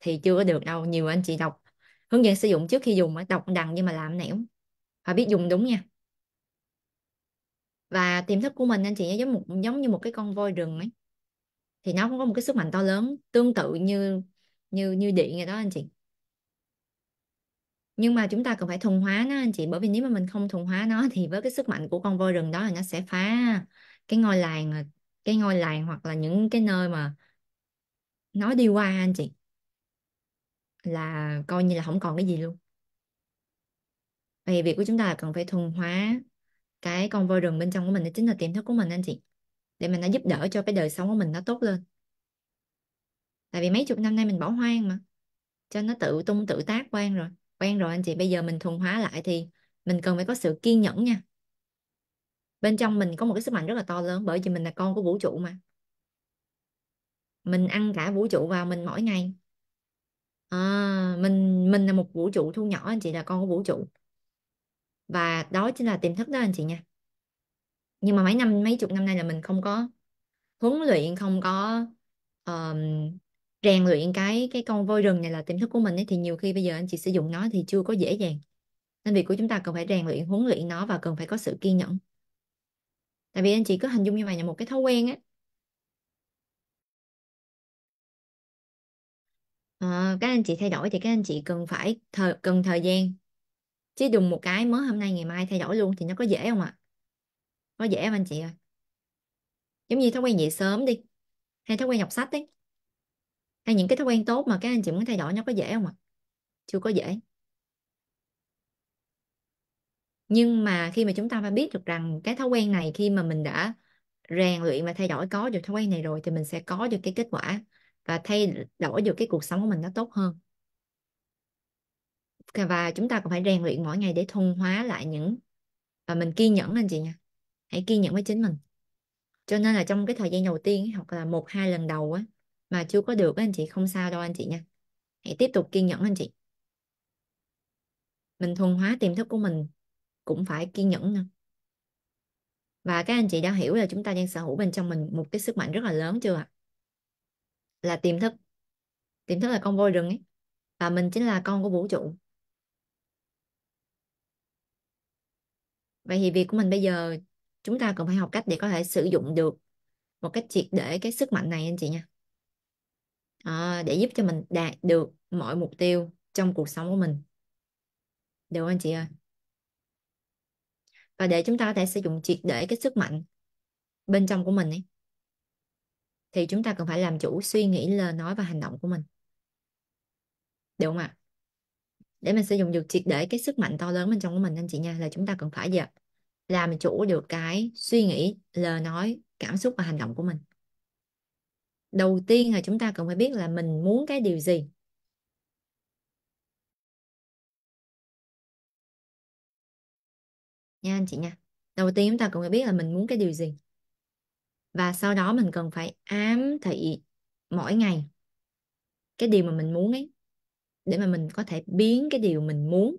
S1: thì chưa có được đâu nhiều anh chị đọc hướng dẫn sử dụng trước khi dùng đọc đằng nhưng mà làm nẻo phải biết dùng đúng nha và tiềm thức của mình anh chị giống một giống như một cái con voi rừng ấy thì nó cũng có một cái sức mạnh to lớn tương tự như như như điện vậy đó anh chị nhưng mà chúng ta cần phải thuần hóa nó anh chị bởi vì nếu mà mình không thuần hóa nó thì với cái sức mạnh của con voi rừng đó là nó sẽ phá cái ngôi làng ờ, cái ngôi làng hoặc là những cái nơi mà nó đi qua anh chị là coi như là không còn cái gì luôn vì việc của chúng ta là cần phải thuần hóa cái con voi rừng bên trong của mình đó chính là tiềm thức của mình anh chị để mà nó giúp đỡ cho cái đời sống của mình nó tốt lên tại vì mấy chục năm nay mình bỏ hoang mà cho nó tự tung tự tác quan rồi quen rồi anh chị bây giờ mình thuần hóa lại thì mình cần phải có sự kiên nhẫn nha bên trong mình có một cái sức mạnh rất là to lớn bởi vì mình là con của vũ trụ mà mình ăn cả vũ trụ vào mình mỗi ngày à, mình mình là một vũ trụ thu nhỏ anh chị là con của vũ trụ và đó chính là tiềm thức đó anh chị nha nhưng mà mấy năm mấy chục năm nay là mình không có huấn luyện không có um, rèn luyện cái cái con voi rừng này là tiềm thức của mình ấy, thì nhiều khi bây giờ anh chị sử dụng nó thì chưa có dễ dàng nên việc của chúng ta cần phải rèn luyện huấn luyện nó và cần phải có sự kiên nhẫn tại vì anh chị cứ hình dung như vậy là một cái thói quen á à, ờ, các anh chị thay đổi thì các anh chị cần phải thời, cần thời gian chứ đùng một cái mới hôm nay ngày mai thay đổi luôn thì nó có dễ không ạ có dễ không anh chị ơi giống như thói quen dậy sớm đi hay thói quen đọc sách đấy hay những cái thói quen tốt mà các anh chị muốn thay đổi nó có dễ không ạ à? chưa có dễ nhưng mà khi mà chúng ta phải biết được rằng cái thói quen này khi mà mình đã rèn luyện và thay đổi có được thói quen này rồi thì mình sẽ có được cái kết quả và thay đổi được cái cuộc sống của mình nó tốt hơn và chúng ta cũng phải rèn luyện mỗi ngày để thuần hóa lại những và mình kiên nhẫn anh chị nha hãy kiên nhẫn với chính mình cho nên là trong cái thời gian đầu tiên hoặc là một hai lần đầu á mà chưa có được anh chị không sao đâu anh chị nha hãy tiếp tục kiên nhẫn anh chị mình thuần hóa tiềm thức của mình cũng phải kiên nhẫn nữa. và các anh chị đã hiểu là chúng ta đang sở hữu bên trong mình một cái sức mạnh rất là lớn chưa ạ là tiềm thức tiềm thức là con voi rừng ấy và mình chính là con của vũ trụ vậy thì việc của mình bây giờ chúng ta cần phải học cách để có thể sử dụng được một cách triệt để cái sức mạnh này anh chị nha à, để giúp cho mình đạt được mọi mục tiêu trong cuộc sống của mình được không anh chị ơi và để chúng ta có thể sử dụng triệt để cái sức mạnh bên trong của mình ấy, thì chúng ta cần phải làm chủ suy nghĩ lời nói và hành động của mình được không ạ để mình sử dụng được triệt để cái sức mạnh to lớn bên trong của mình anh chị nha là chúng ta cần phải giờ làm chủ được cái suy nghĩ lời nói cảm xúc và hành động của mình đầu tiên là chúng ta cần phải biết là mình muốn cái điều gì nha anh chị nha đầu tiên chúng ta cần phải biết là mình muốn cái điều gì và sau đó mình cần phải ám thị mỗi ngày cái điều mà mình muốn ấy để mà mình có thể biến cái điều mình muốn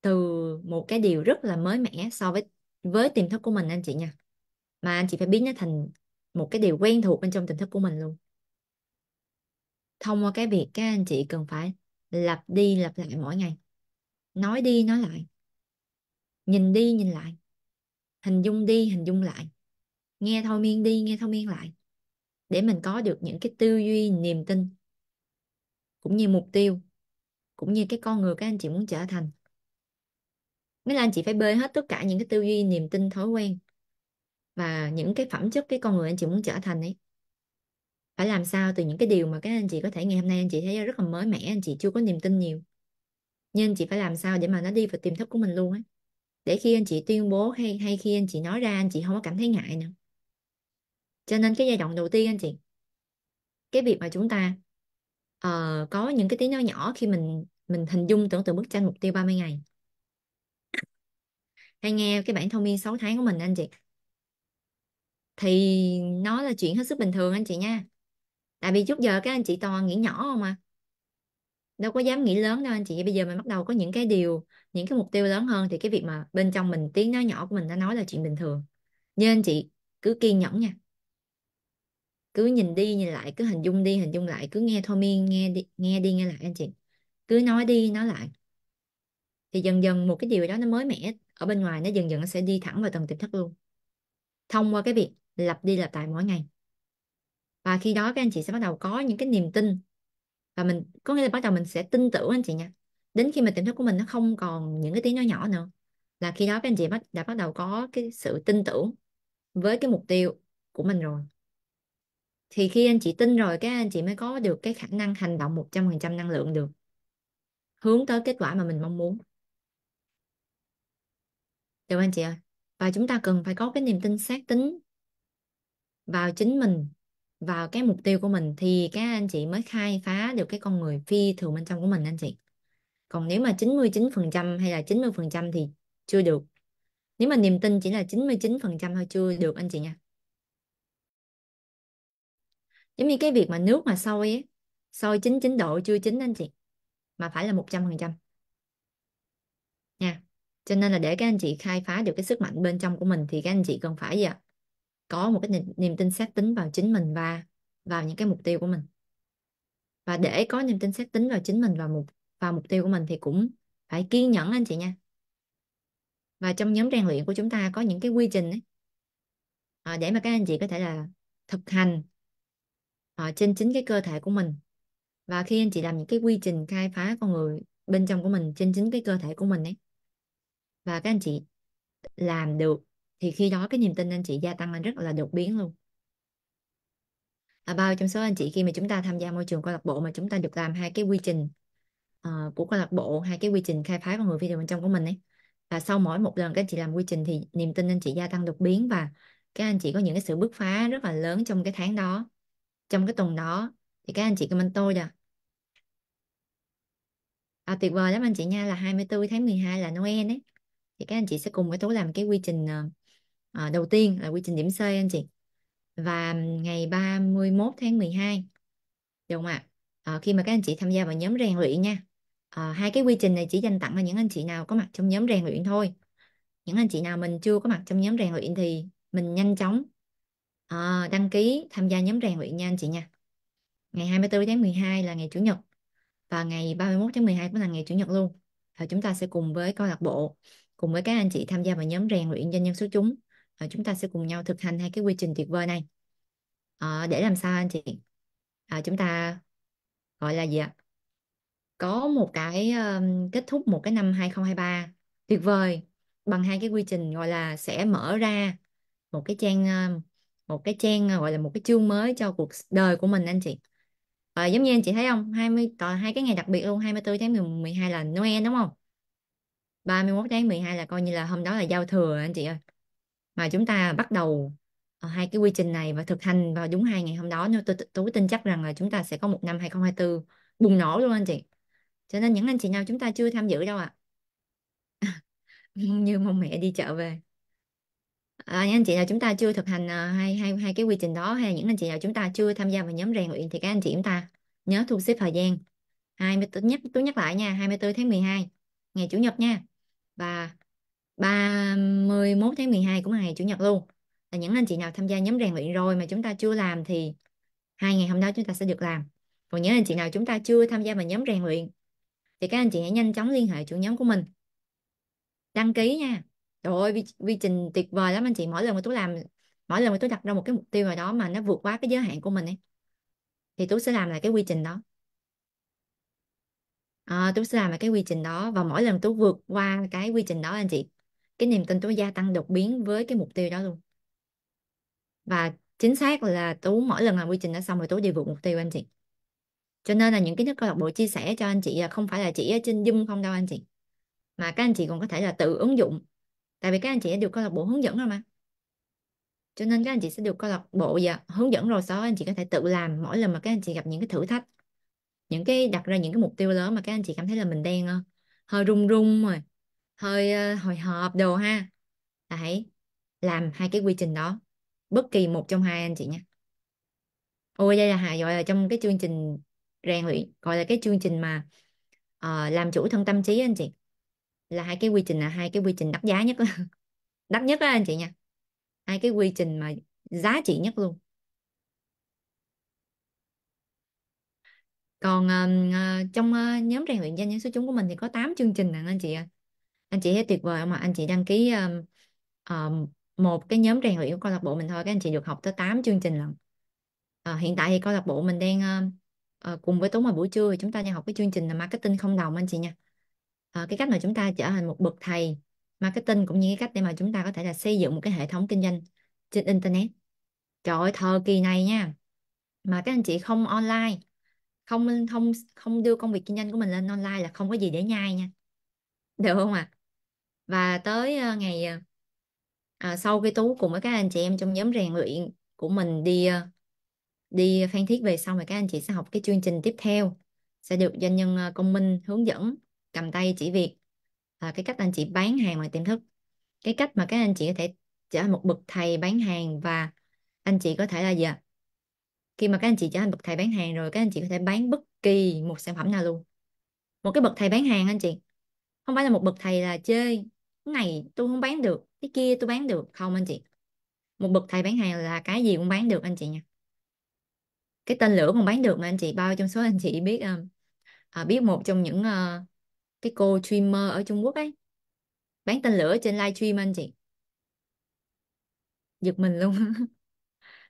S1: từ một cái điều rất là mới mẻ so với với tiềm thức của mình anh chị nha mà anh chị phải biến nó thành một cái điều quen thuộc bên trong tiềm thức của mình luôn thông qua cái việc các anh chị cần phải lặp đi lặp lại mỗi ngày nói đi nói lại nhìn đi nhìn lại hình dung đi hình dung lại nghe thôi miên đi nghe thôi miên lại để mình có được những cái tư duy niềm tin cũng như mục tiêu cũng như cái con người các anh chị muốn trở thành mới là anh chị phải bê hết tất cả những cái tư duy niềm tin thói quen và những cái phẩm chất cái con người anh chị muốn trở thành ấy phải làm sao từ những cái điều mà các anh chị có thể ngày hôm nay anh chị thấy rất là mới mẻ anh chị chưa có niềm tin nhiều nhưng anh chị phải làm sao để mà nó đi vào tiềm thức của mình luôn ấy để khi anh chị tuyên bố hay hay khi anh chị nói ra anh chị không có cảm thấy ngại nữa cho nên cái giai đoạn đầu tiên anh chị cái việc mà chúng ta uh, có những cái tiếng nói nhỏ khi mình mình hình dung tưởng tượng bức tranh mục tiêu 30 ngày hay nghe cái bản thông minh 6 tháng của mình anh chị thì nó là chuyện hết sức bình thường anh chị nha tại vì trước giờ các anh chị toàn nghĩ nhỏ không à đâu có dám nghĩ lớn đâu anh chị bây giờ mình bắt đầu có những cái điều những cái mục tiêu lớn hơn thì cái việc mà bên trong mình tiếng nói nhỏ của mình đã nói là chuyện bình thường nên anh chị cứ kiên nhẫn nha cứ nhìn đi nhìn lại cứ hình dung đi hình dung lại cứ nghe thôi miên nghe đi nghe đi nghe lại anh chị cứ nói đi nói lại thì dần dần một cái điều đó nó mới mẻ ở bên ngoài nó dần dần nó sẽ đi thẳng vào tầng tiềm thức luôn thông qua cái việc lặp đi lặp lại mỗi ngày và khi đó các anh chị sẽ bắt đầu có những cái niềm tin và mình có nghĩa là bắt đầu mình sẽ tin tưởng anh chị nha đến khi mà tiềm thức của mình nó không còn những cái tiếng nói nhỏ nữa là khi đó các anh chị bắt đã bắt đầu có cái sự tin tưởng với cái mục tiêu của mình rồi thì khi anh chị tin rồi các anh chị mới có được cái khả năng hành động 100% năng lượng được hướng tới kết quả mà mình mong muốn được anh chị ơi và chúng ta cần phải có cái niềm tin xác tín vào chính mình vào cái mục tiêu của mình thì các anh chị mới khai phá được cái con người phi thường bên trong của mình anh chị còn nếu mà 99% hay là 90% thì chưa được nếu mà niềm tin chỉ là 99% thôi chưa được anh chị nha giống như cái việc mà nước mà sôi ấy, sôi chín độ chưa chín anh chị mà phải là 100% nha cho nên là để các anh chị khai phá được cái sức mạnh bên trong của mình thì các anh chị cần phải gì ạ có một cái niềm, niềm tin xác tín vào chính mình và vào những cái mục tiêu của mình và để có niềm tin xác tín vào chính mình và mục vào mục tiêu của mình thì cũng phải kiên nhẫn anh chị nha và trong nhóm rèn luyện của chúng ta có những cái quy trình ấy, à, để mà các anh chị có thể là thực hành à, trên chính cái cơ thể của mình và khi anh chị làm những cái quy trình khai phá con người bên trong của mình trên chính cái cơ thể của mình ấy và các anh chị làm được thì khi đó cái niềm tin anh chị gia tăng lên rất là đột biến luôn à, bao trong số anh chị khi mà chúng ta tham gia môi trường câu lạc bộ mà chúng ta được làm hai cái quy trình uh, của câu lạc bộ hai cái quy trình khai phá con người video bên trong của mình ấy và sau mỗi một lần các anh chị làm quy trình thì niềm tin anh chị gia tăng đột biến và các anh chị có những cái sự bứt phá rất là lớn trong cái tháng đó trong cái tuần đó thì các anh chị comment tôi nè à, tuyệt vời lắm anh chị nha là 24 tháng 12 là Noel ấy thì các anh chị sẽ cùng với tôi làm cái quy trình uh, à, đầu tiên là quy trình điểm C anh chị và ngày 31 tháng 12 được không ạ à? à, khi mà các anh chị tham gia vào nhóm rèn luyện nha à, hai cái quy trình này chỉ dành tặng cho những anh chị nào có mặt trong nhóm rèn luyện thôi những anh chị nào mình chưa có mặt trong nhóm rèn luyện thì mình nhanh chóng à, đăng ký tham gia nhóm rèn luyện nha anh chị nha ngày 24 tháng 12 là ngày chủ nhật và ngày 31 tháng 12 cũng là ngày chủ nhật luôn và chúng ta sẽ cùng với câu lạc bộ cùng với các anh chị tham gia vào nhóm rèn luyện doanh nhân số chúng à, chúng ta sẽ cùng nhau thực hành hai cái quy trình tuyệt vời này à, để làm sao anh chị à, chúng ta gọi là gì ạ có một cái um, kết thúc một cái năm 2023 tuyệt vời bằng hai cái quy trình gọi là sẽ mở ra một cái trang một cái trang gọi là một cái chương mới cho cuộc đời của mình anh chị à, giống như anh chị thấy không 20 toàn hai cái ngày đặc biệt luôn 24 tháng 12 là Noel đúng không 31 tháng 12 là coi như là hôm đó là giao thừa anh chị ơi mà chúng ta bắt đầu ờ, hai cái quy trình này và thực hành vào đúng hai ngày hôm đó nên tôi tôi tin chắc rằng là chúng ta sẽ có một năm 2024 bùng nổ luôn anh chị cho nên những anh chị nào chúng ta chưa tham dự đâu ạ à. như mong mẹ đi chợ về à, những anh chị nào chúng ta chưa thực hành à, hai hai hai cái quy trình đó hay những anh chị nào chúng ta chưa tham gia vào nhóm rèn luyện thì các anh chị chúng ta nhớ thu xếp thời gian 20 tôi nhắc tôi nhắc lại nha 24 tháng 12 ngày chủ nhật nha và 31 tháng 12 cũng là ngày chủ nhật luôn là những anh chị nào tham gia nhóm rèn luyện rồi mà chúng ta chưa làm thì hai ngày hôm đó chúng ta sẽ được làm còn những anh chị nào chúng ta chưa tham gia vào nhóm rèn luyện thì các anh chị hãy nhanh chóng liên hệ chủ nhóm của mình đăng ký nha trời ơi quy, quy trình tuyệt vời lắm anh chị mỗi lần mà tôi làm mỗi lần mà tôi đặt ra một cái mục tiêu nào đó mà nó vượt quá cái giới hạn của mình ấy thì tôi sẽ làm lại cái quy trình đó à, tôi sẽ làm lại cái quy trình đó và mỗi lần tôi vượt qua cái quy trình đó anh chị cái niềm tin Tú gia tăng đột biến với cái mục tiêu đó luôn và chính xác là Tú mỗi lần là quy trình đã xong rồi Tú đều vượt mục tiêu anh chị cho nên là những cái thức câu lạc bộ chia sẻ cho anh chị là không phải là chỉ ở trên Zoom không đâu anh chị mà các anh chị còn có thể là tự ứng dụng tại vì các anh chị đã được câu lạc bộ hướng dẫn rồi mà cho nên các anh chị sẽ được câu lạc bộ và hướng dẫn rồi sau anh chị có thể tự làm mỗi lần mà các anh chị gặp những cái thử thách những cái đặt ra những cái mục tiêu lớn mà các anh chị cảm thấy là mình đang ờ, hơi rung rung rồi hơi ờ, hồi hộp đồ ha là hãy làm hai cái quy trình đó bất kỳ một trong hai anh chị nha ôi đây là hà gọi là trong cái chương trình rèn luyện gọi là cái chương trình mà uh, làm chủ thân tâm trí anh chị là hai cái quy trình là hai cái quy trình đắt giá nhất đắt nhất đó anh chị nha hai cái quy trình mà giá trị nhất luôn còn uh, trong uh, nhóm rèn luyện danh nhân số chúng của mình thì có 8 chương trình nè anh chị ạ à anh chị thấy tuyệt vời không ạ anh chị đăng ký um, um, một cái nhóm rèn luyện của câu lạc bộ mình thôi các anh chị được học tới 8 chương trình lần à, ờ, hiện tại thì câu lạc bộ mình đang à, cùng với Tuấn vào buổi trưa thì chúng ta đang học cái chương trình là marketing không đồng anh chị nha à, cái cách mà chúng ta trở thành một bậc thầy marketing cũng như cái cách để mà chúng ta có thể là xây dựng một cái hệ thống kinh doanh trên internet trời ơi thời kỳ này nha mà các anh chị không online không không không đưa công việc kinh doanh của mình lên online là không có gì để nhai nha được không ạ à? và tới ờ, ngày ờ, à, sau khi tú cùng với các anh chị em trong nhóm rèn luyện của mình đi ờ, đi phan thiết về xong rồi các anh chị sẽ học cái chương trình tiếp theo sẽ được doanh nhân công minh hướng dẫn cầm tay chỉ việc à, cái cách anh chị bán hàng ngoài tiềm thức cái cách mà các anh chị có thể trở thành một bậc thầy bán hàng và anh chị có thể là gì ạ khi mà các anh chị trở thành bậc thầy bán hàng rồi các anh chị có thể bán bất kỳ một sản phẩm nào luôn một cái bậc thầy bán hàng anh chị không phải là một bậc thầy là chơi cái này tôi không bán được cái kia tôi bán được không anh chị một bậc thầy bán hàng là cái gì cũng bán được anh chị nha cái tên lửa cũng bán được mà anh chị bao trong số anh chị biết ờ, à, biết một trong những à, cái cô streamer ở Trung Quốc ấy bán tên lửa trên live stream anh chị giật mình luôn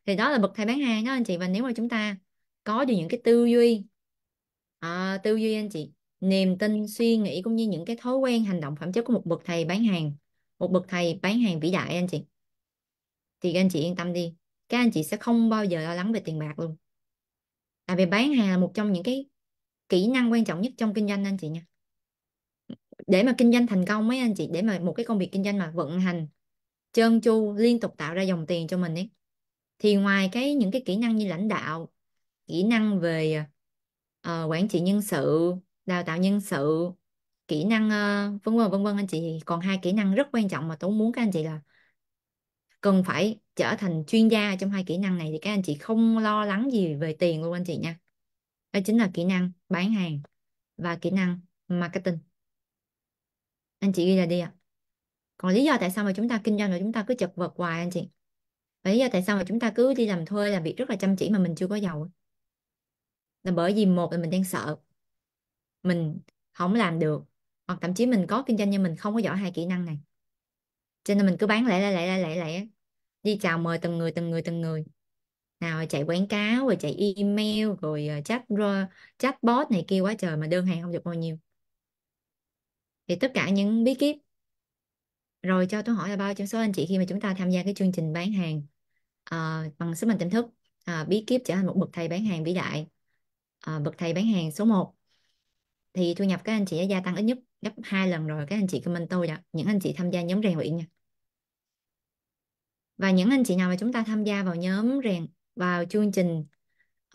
S1: thì đó là bậc thầy bán hàng đó anh chị và nếu mà chúng ta có được những cái tư duy à, tư duy anh chị niềm tin suy nghĩ cũng như những cái thói quen hành động phẩm chất của một bậc thầy bán hàng một bậc thầy bán hàng vĩ đại anh chị thì các anh chị yên tâm đi các anh chị sẽ không bao giờ lo lắng về tiền bạc luôn tại vì bán hàng là một trong những cái kỹ năng quan trọng nhất trong kinh doanh anh chị nha để mà kinh doanh thành công mấy anh chị để mà một cái công việc kinh doanh mà vận hành trơn tru liên tục tạo ra dòng tiền cho mình ấy thì ngoài cái những cái kỹ năng như lãnh đạo kỹ năng về uh, quản trị nhân sự đào tạo nhân sự kỹ năng ờ, vân vân vân vân anh chị còn hai kỹ năng rất quan trọng mà tôi muốn các anh chị là cần phải trở thành chuyên gia trong hai kỹ năng này thì các anh chị không lo lắng gì về tiền luôn anh chị nha đó chính là kỹ năng bán hàng và kỹ năng marketing anh chị ghi là đi ạ còn lý do tại sao mà chúng ta kinh doanh là chúng ta cứ chật vật hoài anh chị và lý do tại sao mà chúng ta cứ đi làm thuê làm việc rất là chăm chỉ mà mình chưa có giàu là bởi vì một là mình đang sợ mình không làm được hoặc thậm chí mình có kinh doanh nhưng mình không có giỏi hai kỹ năng này cho nên mình cứ bán lẻ lẻ lẻ lẻ lẻ đi chào mời từng người từng người từng người nào chạy quảng cáo rồi chạy email rồi ờ, chat chatbot này kia quá trời mà đơn hàng không được bao nhiêu thì tất cả những bí kíp rồi cho tôi hỏi là bao trong số anh chị khi mà chúng ta tham gia cái chương trình bán hàng uh, bằng sức mạnh tiềm thức uh, bí kíp trở thành một bậc thầy bán hàng vĩ đại uh, bậc thầy bán hàng số 1 thì thu nhập các anh chị đã gia tăng ít nhất gấp hai lần rồi các anh chị comment tôi ạ những anh chị tham gia nhóm rèn luyện nha và những anh chị nào mà chúng ta tham gia vào nhóm rèn vào chương trình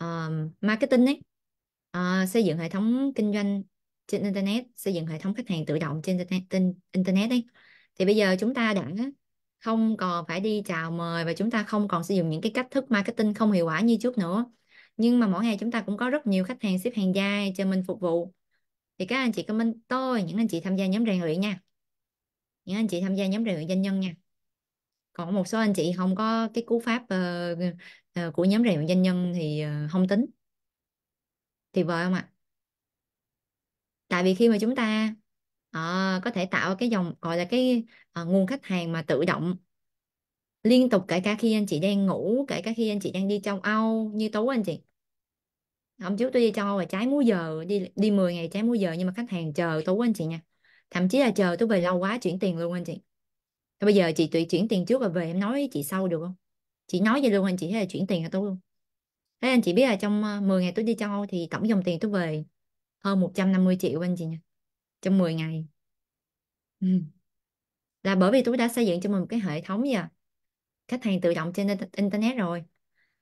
S1: uh, marketing ấy uh, xây dựng hệ thống kinh doanh trên internet xây dựng hệ thống khách hàng tự động trên internet, internet ấy thì bây giờ chúng ta đã không còn phải đi chào mời và chúng ta không còn sử dụng những cái cách thức marketing không hiệu quả như trước nữa nhưng mà mỗi ngày chúng ta cũng có rất nhiều khách hàng xếp hàng dài cho mình phục vụ thì các anh chị comment tôi những anh chị tham gia nhóm rèn luyện nha những anh chị tham gia nhóm rèn luyện doanh nhân nha còn một số anh chị không có cái cú pháp uh, uh, của nhóm rèn luyện doanh nhân thì uh, không tính thì vời không ạ tại vì khi mà chúng ta uh, có thể tạo cái dòng gọi là cái uh, nguồn khách hàng mà tự động liên tục kể cả khi anh chị đang ngủ kể cả khi anh chị đang đi trong Âu như Tú anh chị hôm trước tôi đi châu và trái múi giờ đi đi 10 ngày trái múi giờ nhưng mà khách hàng chờ tôi quá anh chị nha thậm chí là chờ tôi về lâu quá chuyển tiền luôn anh chị Thế bây giờ chị tùy chuyển tiền trước rồi về em nói với chị sau được không chị nói vậy luôn anh chị hay là chuyển tiền cho tôi luôn thế anh chị biết là trong 10 ờ, ngày tôi đi châu thì tổng dòng tiền tôi về hơn 150 triệu anh chị nha trong 10 ngày ừ. là bởi vì tôi đã xây dựng cho mình một cái hệ thống vậy khách hàng tự động trên internet rồi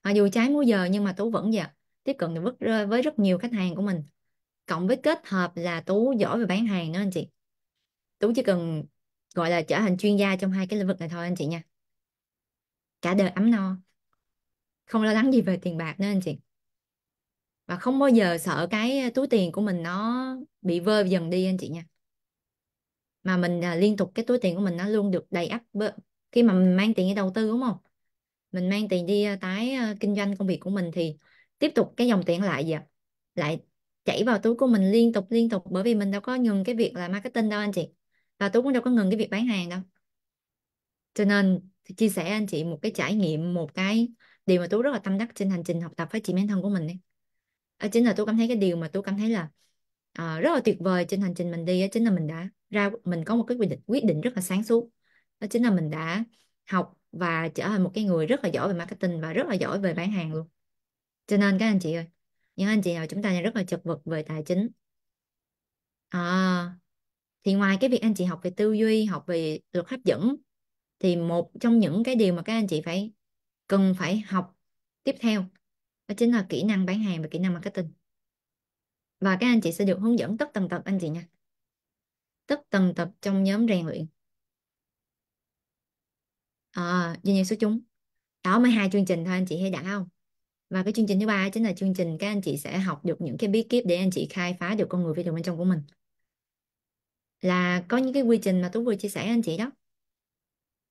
S1: mặc dù trái múi giờ nhưng mà tôi vẫn vậy tiếp cận được rất với rất nhiều khách hàng của mình cộng với kết hợp là tú giỏi về bán hàng nữa anh chị tú chỉ cần gọi là trở thành chuyên gia trong hai cái lĩnh vực này thôi anh chị nha cả đời ấm no không lo lắng gì về tiền bạc nữa anh chị và không bao giờ sợ cái ờ, túi tiền của mình nó bị vơ dần đi anh chị nha mà mình ờ, liên tục cái túi tiền của mình nó luôn được đầy ắp khi mà mình mang tiền đi đầu tư đúng không mình mang tiền đi ờ, tái kinh doanh công việc của mình thì tiếp tục cái dòng tiền lại gì lại chảy vào túi của mình liên tục liên tục bởi vì mình đâu có ngừng cái việc là marketing đâu anh chị và túi cũng đâu có ngừng cái việc bán hàng đâu cho nên chia sẻ anh chị một cái trải nghiệm một cái điều mà tú rất là tâm đắc trên hành trình học tập với chị bản thân của mình ấy. Đó chính là tú cảm thấy cái điều mà tú cảm thấy là uh, rất là tuyệt vời trên hành trình mình đi đó chính là mình đã ra mình có một cái quyết định quyết định rất là sáng suốt đó chính là mình đã học và trở thành một cái người rất là giỏi về marketing và rất là giỏi về bán hàng luôn cho nên các anh chị ơi những anh chị nào chúng ta rất là chật vật về tài chính à, thì ngoài cái việc anh chị học về tư duy học về luật hấp dẫn thì một trong những cái điều mà các anh chị phải cần phải học tiếp theo đó chính là kỹ năng bán hàng và kỹ năng marketing và các anh chị sẽ được hướng dẫn tất tần tật anh chị nha tất tần tật trong nhóm rèn luyện à, doanh nghiệp số chúng đó mới hai chương trình thôi anh chị thấy đã không và cái chương trình thứ ba chính là chương trình các anh chị sẽ học được những cái bí kíp để anh chị khai phá được con người phi thường bên trong của mình là có những cái quy trình mà tú vừa chia sẻ anh chị đó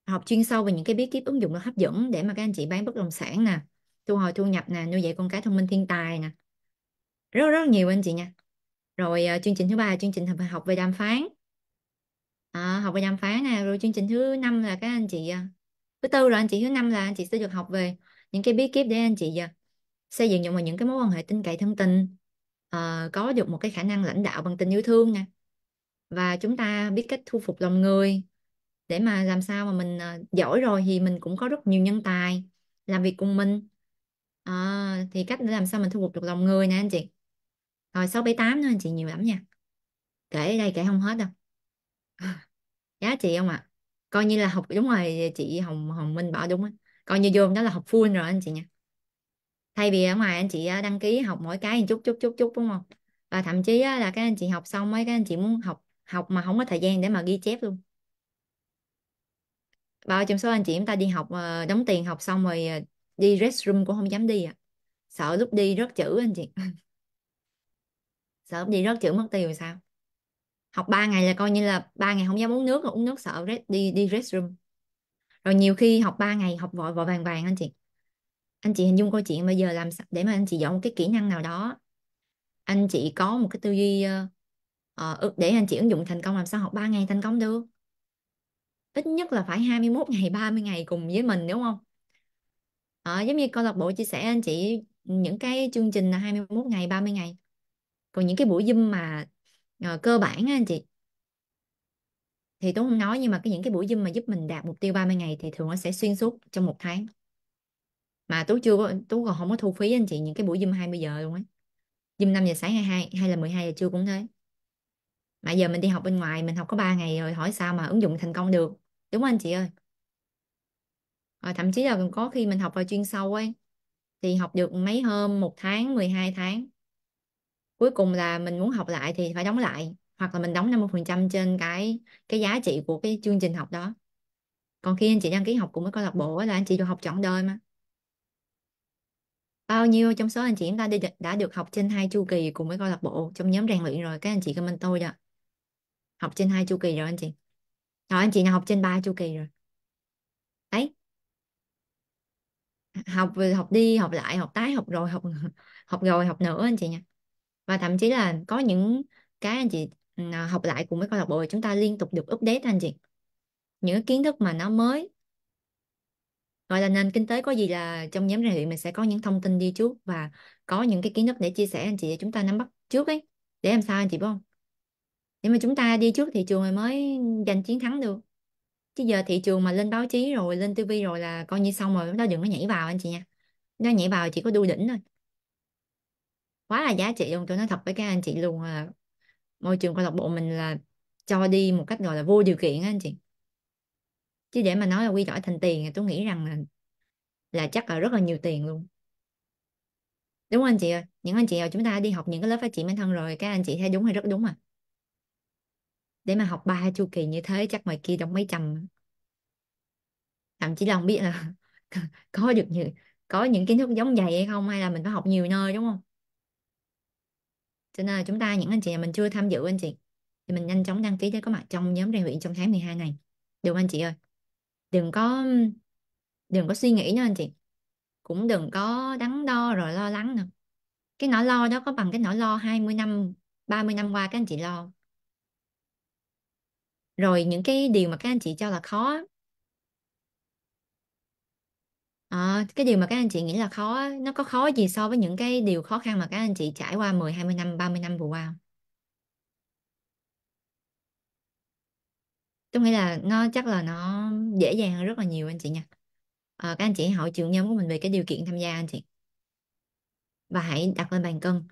S1: học chuyên sâu về những cái bí kíp ứng dụng nó hấp dẫn để mà các anh chị bán bất động sản nè thu hồi thu nhập nè nuôi dạy con cái thông minh thiên tài nè rất rất nhiều anh chị nha rồi uh, chương trình thứ ba là chương trình học về đàm phán à, học về đàm phán nè rồi chương trình thứ năm là các anh chị uh, thứ tư rồi anh chị thứ năm là anh chị sẽ được học về những cái bí kíp để anh chị uh, xây dựng dựa vào những cái mối quan hệ tin cậy thân tình uh, có được một cái khả năng lãnh đạo bằng tình yêu thương nè và chúng ta biết cách thu phục lòng người để mà làm sao mà mình uh, giỏi rồi thì mình cũng có rất nhiều nhân tài làm việc cùng mình uh, thì cách để làm sao mình thu phục được lòng người nè anh chị rồi 678 nữa anh chị nhiều lắm nha kể đây kể không hết đâu giá trị không ạ à? coi như là học đúng rồi chị Hồng Hồng Minh bảo đúng á coi như vô đó là học full rồi anh chị nha thay vì ở ngoài anh chị ờ, đăng ký học mỗi cái một chút chút chút chút đúng không và thậm chí ờ, là các anh chị học xong mấy các anh chị muốn học học mà không có thời gian để mà ghi chép luôn bao trong số anh chị chúng ta đi học ờ, đóng tiền học xong rồi đi restroom cũng không dám đi à sợ lúc đi rớt chữ anh chị sợ lúc đi rớt chữ mất tiêu sao học 3 ngày là coi như là ba ngày không dám uống nước uống nước sợ đi đi restroom rồi nhiều khi học 3 ngày học vội vội vàng vàng anh chị anh chị hình dung câu chuyện bây giờ làm sao để mà anh chị giỏi một cái kỹ năng nào đó anh chị có một cái tư duy uh, để anh chị ứng dụng thành công làm sao học 3 ngày thành công được ít nhất là phải 21 ngày 30 ngày cùng với mình đúng không à, giống như câu lạc bộ chia sẻ anh chị những cái chương trình là 21 ngày 30 ngày còn những cái buổi zoom mà uh, cơ bản anh chị thì tôi không nói nhưng mà cái những cái buổi zoom mà giúp mình đạt mục tiêu 30 ngày thì thường nó sẽ xuyên suốt trong một tháng mà tú chưa có tú còn không có thu phí anh chị những cái buổi Zoom 20 giờ luôn ấy Zoom 5 giờ sáng hay hai hay là 12 giờ trưa cũng thế mà giờ mình đi học bên ngoài mình học có 3 ngày rồi hỏi sao mà ứng dụng thành công được đúng không anh chị ơi rồi thậm chí là còn có khi mình học vào chuyên sâu ấy thì học được mấy hôm một tháng 12 tháng cuối cùng là mình muốn học lại thì phải đóng lại hoặc là mình đóng 50% trên cái cái giá trị của cái chương trình học đó còn khi anh chị đăng ký học cùng với câu lạc bộ là anh chị được học trọn đời mà bao nhiêu trong số anh chị chúng ta đã được học trên hai chu kỳ cùng với câu lạc bộ trong nhóm rèn luyện rồi các anh chị comment tôi chưa học trên hai chu kỳ rồi anh chị rồi anh chị nào học trên ba chu kỳ rồi đấy học về học đi học lại học tái học rồi học học rồi học nữa anh chị nha và thậm chí là có những cái anh chị ừ, học lại cùng với câu lạc bộ chúng ta liên tục được update anh chị những kiến thức mà nó mới gọi là nền kinh tế có gì là trong nhóm rèn luyện mình sẽ có những thông tin đi trước và có những cái kiến thức để chia sẻ anh chị để chúng ta nắm bắt trước ấy để làm sao anh chị biết không để mà chúng ta đi trước thị trường rồi mới giành chiến thắng được chứ giờ thị trường mà lên báo chí rồi lên tivi rồi là coi như xong rồi chúng ta đừng có nhảy vào anh chị nha nó nhảy vào chỉ có đu đỉnh thôi quá là giá trị luôn tôi nói thật với các anh chị luôn là môi trường câu lạc bộ mình là cho đi một cách gọi là vô điều kiện anh chị chứ để mà nói là quy đổi thành tiền thì tôi nghĩ rằng là là chắc là rất là nhiều tiền luôn đúng không anh chị ơi những anh chị ơi chúng ta đi học những cái lớp phát triển bản thân rồi các anh chị thấy đúng hay rất đúng à để mà học ba chu kỳ như thế chắc ngoài kia đóng mấy trăm thậm chí là không biết là có được như có những kiến thức giống vậy hay không hay là mình phải học nhiều nơi đúng không cho nên là chúng ta những anh chị mình chưa tham dự anh chị thì mình nhanh chóng đăng ký để có mặt trong nhóm rèn luyện trong tháng 12 này được anh chị ơi đừng có đừng có suy nghĩ nữa anh chị cũng đừng có đắn đo rồi lo lắng nữa cái nỗi lo đó có bằng cái nỗi lo 20 năm 30 năm qua các anh chị lo rồi những cái điều mà các anh chị cho là khó à, cái điều mà các anh chị nghĩ là khó nó có khó gì so với những cái điều khó khăn mà các anh chị trải qua 10 20 năm 30 năm vừa qua tôi nghĩ là nó chắc là nó dễ dàng hơn rất là nhiều anh chị nha Ờ, các anh chị hỏi trưởng nhóm của mình về cái điều kiện tham gia anh chị và hãy đặt lên bàn cân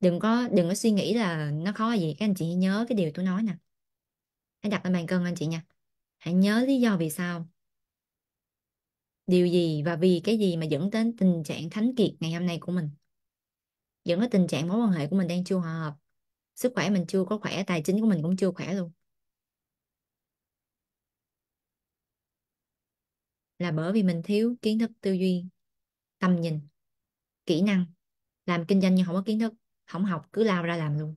S1: đừng có đừng có suy nghĩ là nó khó gì các anh chị nhớ cái điều tôi nói nè hãy đặt lên bàn cân anh chị nha hãy nhớ lý do vì sao điều gì và vì cái gì mà dẫn đến tình trạng thánh kiệt ngày hôm nay của mình dẫn đến tình trạng mối quan hệ của mình đang chưa hòa hợp sức khỏe mình chưa có khỏe tài chính của mình cũng chưa khỏe luôn là bởi vì mình thiếu kiến thức tư duy tầm nhìn kỹ năng làm kinh doanh nhưng không có kiến thức không học cứ lao ra làm luôn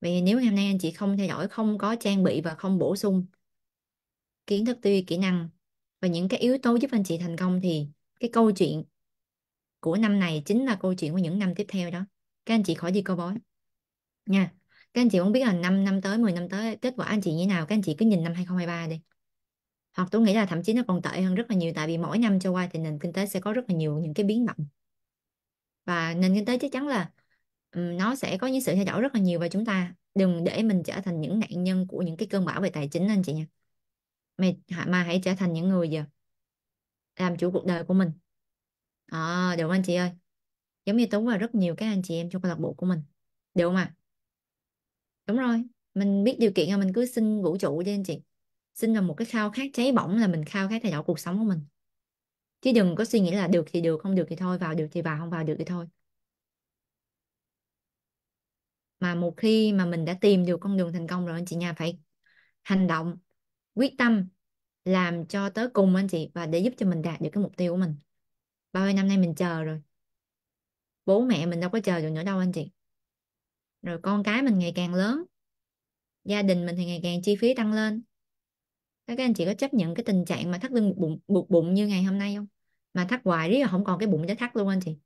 S1: vì nếu ngày hôm nay anh chị không theo dõi không có trang bị và không bổ sung kiến thức tư duy kỹ năng và những cái yếu tố giúp anh chị thành công thì cái câu chuyện của năm này chính là câu chuyện của những năm tiếp theo đó các anh chị khỏi đi câu bói nha các anh chị muốn biết là 5 năm tới 10 năm tới kết quả anh chị như thế nào các anh chị cứ nhìn năm 2023 đi hoặc tôi nghĩ là thậm chí nó còn tệ hơn rất là nhiều tại vì mỗi năm trôi qua thì nền kinh tế sẽ có rất là nhiều những cái biến động và nền kinh tế chắc chắn là nó sẽ có những sự thay đổi rất là nhiều và chúng ta đừng để mình trở thành những nạn nhân của những cái cơn bão về tài chính anh chị nha mày mà hãy trở thành những người giờ làm chủ cuộc đời của mình à, được không anh chị ơi giống như Tú và rất nhiều các anh chị em trong câu lạc bộ của mình được không ạ à? đúng rồi mình biết điều kiện là mình cứ xin vũ trụ cho anh chị sinh ra một cái khao khát cháy bỏng là mình khao khát thay đổi cuộc sống của mình chứ đừng có suy nghĩ là được thì được không được thì thôi vào được thì vào không vào được thì thôi mà một khi mà mình đã tìm được con đường thành công rồi anh chị nha phải hành động quyết tâm làm cho tới cùng anh chị và để giúp cho mình đạt được cái mục tiêu của mình bao nhiêu năm nay mình chờ rồi bố mẹ mình đâu có chờ được nữa đâu anh chị rồi con cái mình ngày càng lớn gia đình mình thì ngày càng chi phí tăng lên các anh chị có chấp nhận cái tình trạng mà thắt lưng buộc bụng, buộc bụng như ngày hôm nay không mà thắt hoài riết là không còn cái bụng để thắt luôn anh chị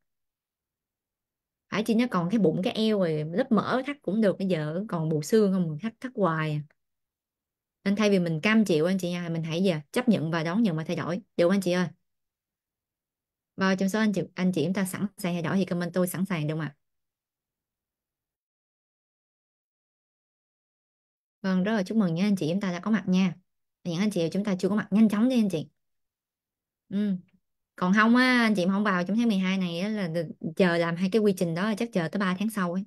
S1: phải chỉ nó còn cái bụng cái eo rồi lớp mỡ thắt cũng được bây giờ còn bộ xương không thắt thắt hoài à. nên thay vì mình cam chịu anh chị nha mình hãy giờ chấp nhận và đón nhận và thay đổi được anh chị ơi vào trong số anh chị anh chị chúng ta sẵn sàng thay đổi thì comment tôi sẵn sàng được mà vâng rất là chúc mừng nha anh chị chúng ta đã có mặt nha thì anh chị chúng ta chưa có mặt nhanh chóng đi anh chị ừ. còn không á anh chị không vào trong tháng 12 này á, là được, chờ làm hai cái quy trình đó là chắc chờ tới 3 tháng sau ấy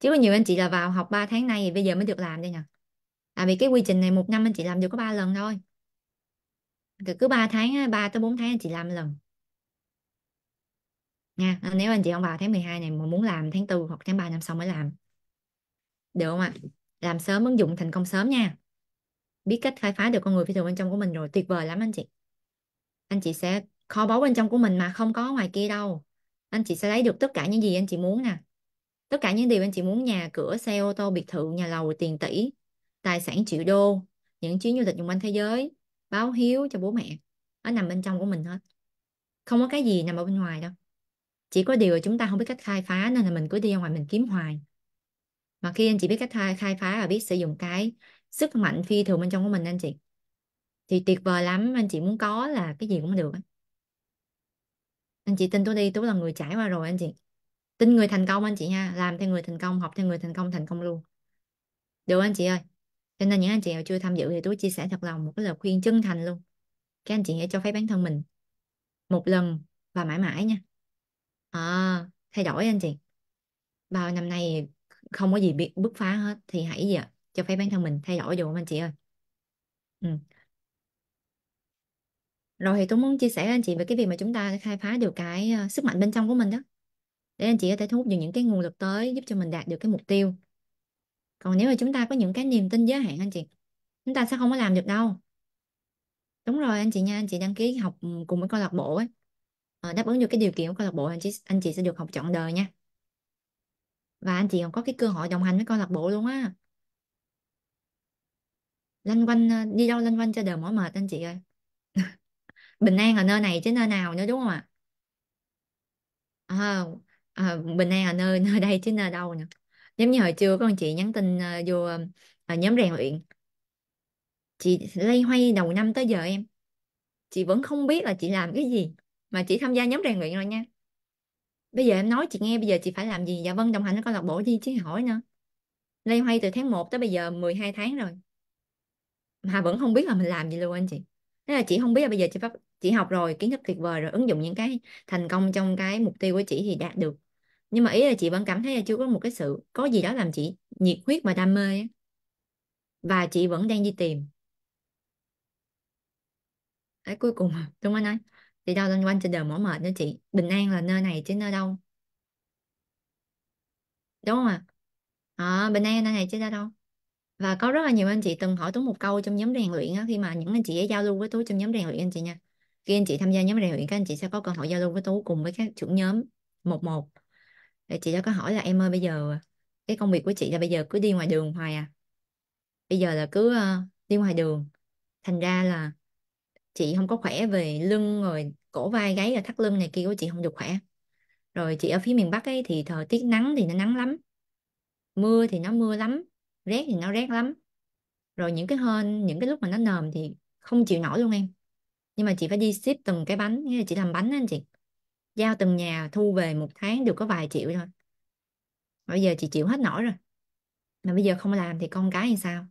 S1: chứ có nhiều anh chị là vào học 3 tháng nay thì bây giờ mới được làm đây nè tại vì cái quy trình này một năm anh chị làm được có 3 lần thôi cứ 3 tháng 3 tới 4 tháng anh chị làm lần nha nếu anh chị không vào tháng 12 này mà muốn làm tháng 4 hoặc tháng 3 năm sau mới làm được không ạ làm sớm ứng dụng thành công sớm nha biết cách khai phá được con người phi thường bên trong của mình rồi tuyệt vời lắm anh chị anh chị sẽ kho báu bên trong của mình mà không có ngoài kia đâu anh chị sẽ lấy được tất cả những gì anh chị muốn nè tất cả những điều anh chị muốn nhà cửa xe ô tô biệt thự nhà lầu tiền tỷ tài sản triệu đô những chuyến du lịch vòng quanh thế giới báo hiếu cho bố mẹ nó nằm bên trong của mình hết không có cái gì nằm ở bên ngoài đâu chỉ có điều là chúng ta không biết cách khai phá nên là mình cứ đi ra ngoài mình kiếm hoài mà khi anh chị biết cách khai phá và biết sử dụng cái sức mạnh phi thường bên trong của mình anh chị thì tuyệt vời lắm anh chị muốn có là cái gì cũng được anh chị tin tôi đi tôi là người trải qua rồi anh chị tin người thành công anh chị nha làm theo người thành công học theo người thành công thành công luôn được anh chị ơi cho nên những anh chị nào chưa tham dự thì tôi chia sẻ thật lòng một cái lời khuyên chân thành luôn các anh chị hãy cho phép bản thân mình một lần và mãi mãi nha à, thay đổi anh chị bao năm nay không có gì bị bứt phá hết thì hãy gì ạ cho phép bản thân mình thay đổi được không anh chị ơi ừ. rồi thì tôi muốn chia sẻ với anh chị về cái việc mà chúng ta khai phá được cái ờ, sức mạnh bên trong của mình đó để anh chị có thể thu hút được những cái nguồn lực tới giúp cho mình đạt được cái mục tiêu còn nếu mà chúng ta có những cái niềm tin giới hạn anh chị chúng ta sẽ không có làm được đâu đúng rồi anh chị nha anh chị đăng ký học cùng với câu lạc bộ ấy ờ, đáp ứng được cái điều kiện của câu lạc bộ anh chị anh chị sẽ được học trọn đời nha và anh chị còn có cái cơ hội đồng hành với câu lạc bộ luôn á lanh quanh đi đâu lanh quanh cho đời mỏi mệt anh chị ơi bình an ở nơi này chứ nơi nào nữa đúng không ạ à, à, bình an ở nơi nơi đây chứ nơi đâu nữa giống như hồi trưa có anh chị nhắn tin uh, vô uh, nhóm rèn luyện chị lây hoay đầu năm tới giờ em chị vẫn không biết là chị làm cái gì mà chị tham gia nhóm rèn luyện rồi nha bây giờ em nói chị nghe bây giờ chị phải làm gì dạ vâng đồng hành với câu lạc bộ đi chứ hỏi nữa lây hoay từ tháng 1 tới bây giờ 12 tháng rồi mà vẫn không biết là mình làm gì luôn anh chị thế là chị không biết là bây giờ chị pháp chị học rồi kiến thức tuyệt vời rồi ứng dụng những cái thành công trong cái mục tiêu của chị thì đạt được nhưng mà ý là chị vẫn cảm thấy là chưa có một cái sự có gì đó làm chị nhiệt huyết và đam mê và chị vẫn đang đi tìm Đấy, cuối cùng đúng không Anh ơi chị đâu loanh quanh trên đời mỏi mệt nữa chị bình an là nơi này chứ nơi đâu đúng không ạ à? à, bình an là nơi này chứ nơi đâu và có rất là nhiều anh chị từng hỏi tú một câu trong nhóm rèn luyện á, khi mà những anh chị ấy giao lưu với Tú trong nhóm rèn luyện anh chị nha khi anh chị tham gia nhóm rèn luyện các anh chị sẽ có cơ hội giao lưu với Tú cùng với các trưởng nhóm một một để chị cho có hỏi là em ơi bây giờ cái công việc của chị là bây giờ cứ đi ngoài đường hoài à bây giờ là cứ uh, đi ngoài đường thành ra là chị không có khỏe về lưng rồi cổ vai gáy là thắt lưng này kia của chị không được khỏe rồi chị ở phía miền Bắc ấy thì thời tiết nắng thì nó nắng lắm mưa thì nó mưa lắm rét thì nó rét lắm rồi những cái hên những cái lúc mà nó nồm thì không chịu nổi luôn em nhưng mà chị phải đi ship từng cái bánh nghĩa là chị làm bánh đó anh chị giao từng nhà thu về một tháng được có vài triệu thôi bây giờ chị chịu hết nổi rồi mà bây giờ không làm thì con cái thì sao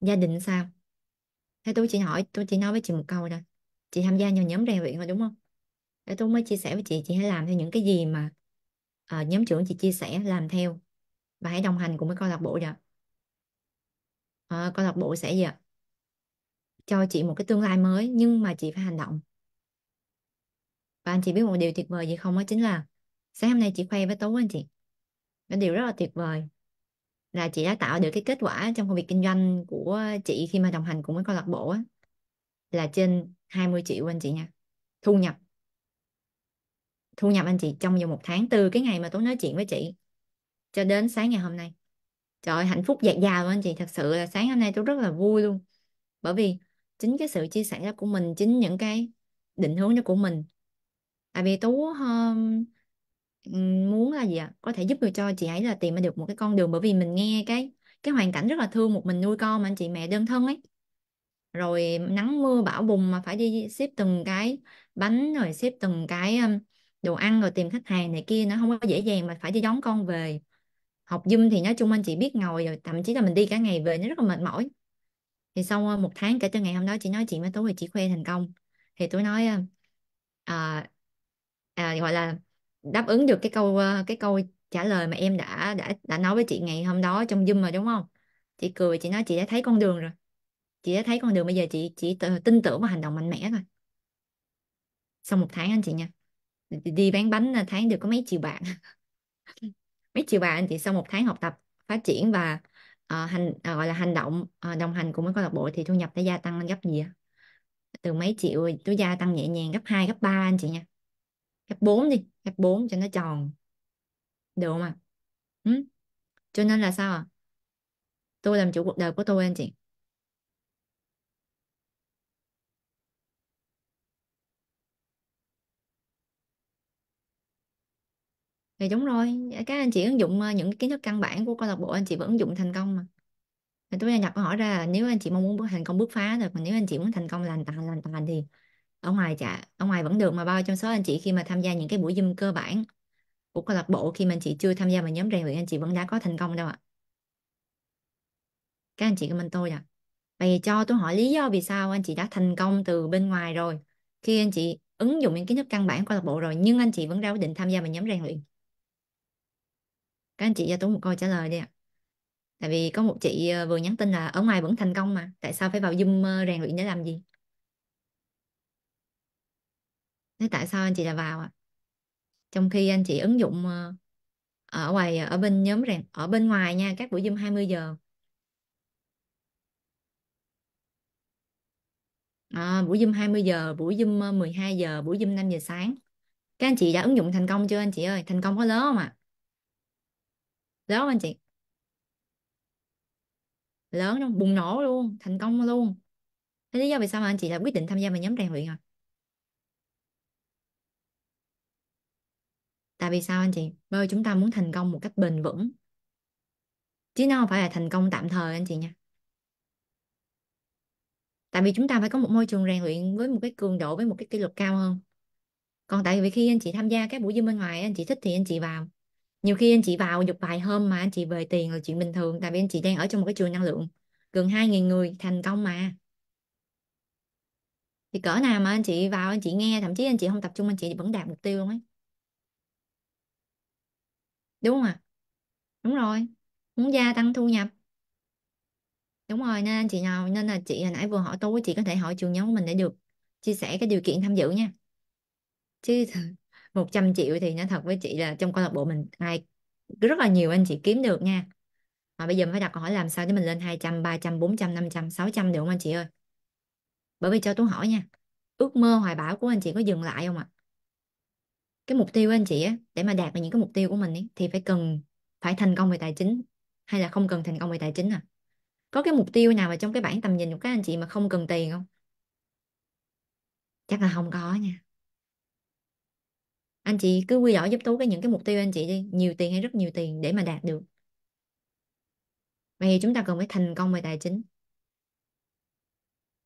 S1: gia đình sao thế tôi chỉ hỏi tôi chỉ nói với chị một câu thôi chị tham gia vào nhóm rèn luyện rồi đúng không Thế tôi mới chia sẻ với chị chị hãy làm theo những cái gì mà uh, nhóm trưởng chị chia sẻ làm theo và hãy đồng hành cùng với câu lạc bộ rồi à, câu lạc bộ sẽ gì ạ cho chị một cái tương lai mới nhưng mà chị phải hành động và anh chị biết một điều tuyệt vời gì không đó chính là sáng hôm nay chị khoe với Tú anh chị cái điều rất là tuyệt vời là chị đã tạo được cái kết quả trong công việc kinh doanh của chị khi mà đồng hành cùng với câu lạc bộ á, là trên 20 triệu anh chị nha thu nhập thu nhập anh chị trong vòng một tháng từ cái ngày mà Tú nói chuyện với chị cho đến sáng ngày hôm nay trời ơi, hạnh phúc dạt dào luôn anh chị thật sự là sáng hôm nay tôi rất là vui luôn bởi vì chính cái sự chia sẻ đó của mình chính những cái định hướng đó của mình tại vì tú um, muốn là gì ạ có thể giúp được cho chị ấy là tìm được một cái con đường bởi vì mình nghe cái cái hoàn cảnh rất là thương một mình nuôi con mà anh chị mẹ đơn thân ấy rồi nắng mưa bão bùng mà phải đi xếp từng cái bánh rồi xếp từng cái um, đồ ăn rồi tìm khách hàng này kia nó không có dễ dàng mà phải đi đón con về học Zoom thì nói chung anh chị biết ngồi rồi thậm chí là mình đi cả ngày về nó rất là mệt mỏi thì sau ờ, một tháng kể từ ngày hôm đó chị nói chị mới tối thì chị khoe thành công thì tôi nói à, à, gọi là đáp ứng được cái câu cái câu trả lời mà em đã đã đã nói với chị ngày hôm đó trong Zoom mà đúng không chị cười chị nói chị đã thấy con đường rồi chị đã thấy con đường bây giờ chị chỉ tin tưởng và hành động mạnh mẽ rồi sau một tháng anh chị nha đi bán bánh là tháng được có mấy triệu bạn mấy chị và anh chị sau một tháng học tập phát triển và uh, hành uh, gọi là hành động uh, đồng hành cùng với câu lạc bộ thì thu nhập đã gia tăng lên gấp gì ạ từ mấy triệu nó gia tăng nhẹ nhàng gấp 2, gấp 3 anh chị nha gấp 4 đi gấp 4 cho nó tròn được không ạ à? ừ? cho nên là sao ạ à? tôi làm chủ cuộc đời của tôi anh chị thì đúng rồi các anh chị ứng dụng những kiến thức căn bản của câu lạc bộ anh chị vẫn ứng dụng thành công mà thì tôi nhập hỏi ra là nếu anh chị mong muốn thành công bước phá rồi còn nếu anh chị muốn thành công lành tàn lành tàn thì ở ngoài chả ở ngoài vẫn được mà bao trong số anh chị khi mà tham gia những cái buổi gym cơ bản của câu lạc bộ khi mà anh chị chưa tham gia vào nhóm rèn luyện anh chị vẫn đã có thành công đâu ạ các anh chị của mình tôi à vậy cho tôi hỏi lý do vì sao anh chị đã thành công từ bên ngoài rồi khi anh chị ứng dụng những kiến thức căn bản của câu lạc bộ rồi nhưng anh chị vẫn ra quyết định tham gia vào nhóm rèn luyện các anh chị cho Tuấn một câu trả lời đi ạ tại vì có một chị ờ, vừa nhắn tin là ở ngoài vẫn thành công mà tại sao phải vào Zoom ờ, rèn luyện để làm gì thế tại sao anh chị là vào ạ trong khi anh chị ứng dụng ờ, ở ngoài ở bên nhóm rèn ở bên ngoài nha các buổi Zoom 20 giờ à, buổi Zoom 20 giờ buổi Zoom 12 giờ buổi Zoom 5 giờ sáng các anh chị đã ứng dụng thành công chưa anh chị ơi thành công có lớn không ạ à? lớn anh chị lớn luôn bùng nổ luôn thành công luôn thế lý do vì sao mà anh chị lại quyết định tham gia vào nhóm rèn luyện à? tại vì sao anh chị bởi chúng ta muốn thành công một cách bền vững chứ nó không phải là thành công tạm thời anh chị nha tại vì chúng ta phải có một môi trường rèn luyện với một cái cường độ với một cái kỷ luật cao hơn còn tại vì khi anh chị tham gia các buổi gym bên ngoài anh chị thích thì anh chị vào nhiều khi anh chị vào dục vài hôm mà anh chị về tiền là chuyện bình thường tại vì anh chị đang ở trong một cái trường năng lượng gần 2.000 người thành công mà thì cỡ nào mà anh chị vào anh chị nghe thậm chí anh chị không tập trung anh chị vẫn đạt mục tiêu luôn ấy đúng không ạ à? đúng rồi muốn gia tăng thu nhập đúng rồi nên anh chị nào nên là chị hồi nãy vừa hỏi tôi chị có thể hỏi trường nhóm của mình để được chia sẻ cái điều kiện tham dự nha chứ 100 triệu thì nói thật với chị là trong câu lạc bộ mình ai rất là nhiều anh chị kiếm được nha mà bây giờ mình phải đặt câu hỏi làm sao để mình lên 200, 300, 400, 500, 600 được không anh chị ơi bởi vì cho tôi hỏi nha ước mơ hoài bão của anh chị có dừng lại không ạ cái mục tiêu của anh chị á để mà đạt được những cái mục tiêu của mình ấy, thì phải cần phải thành công về tài chính hay là không cần thành công về tài chính à có cái mục tiêu nào mà trong cái bản tầm nhìn của các anh chị mà không cần tiền không chắc là không có nha anh chị cứ quy đổi giúp tú cái những cái mục tiêu anh chị đi nhiều tiền hay rất nhiều tiền để mà đạt được vậy thì chúng ta cần phải thành công về tài chính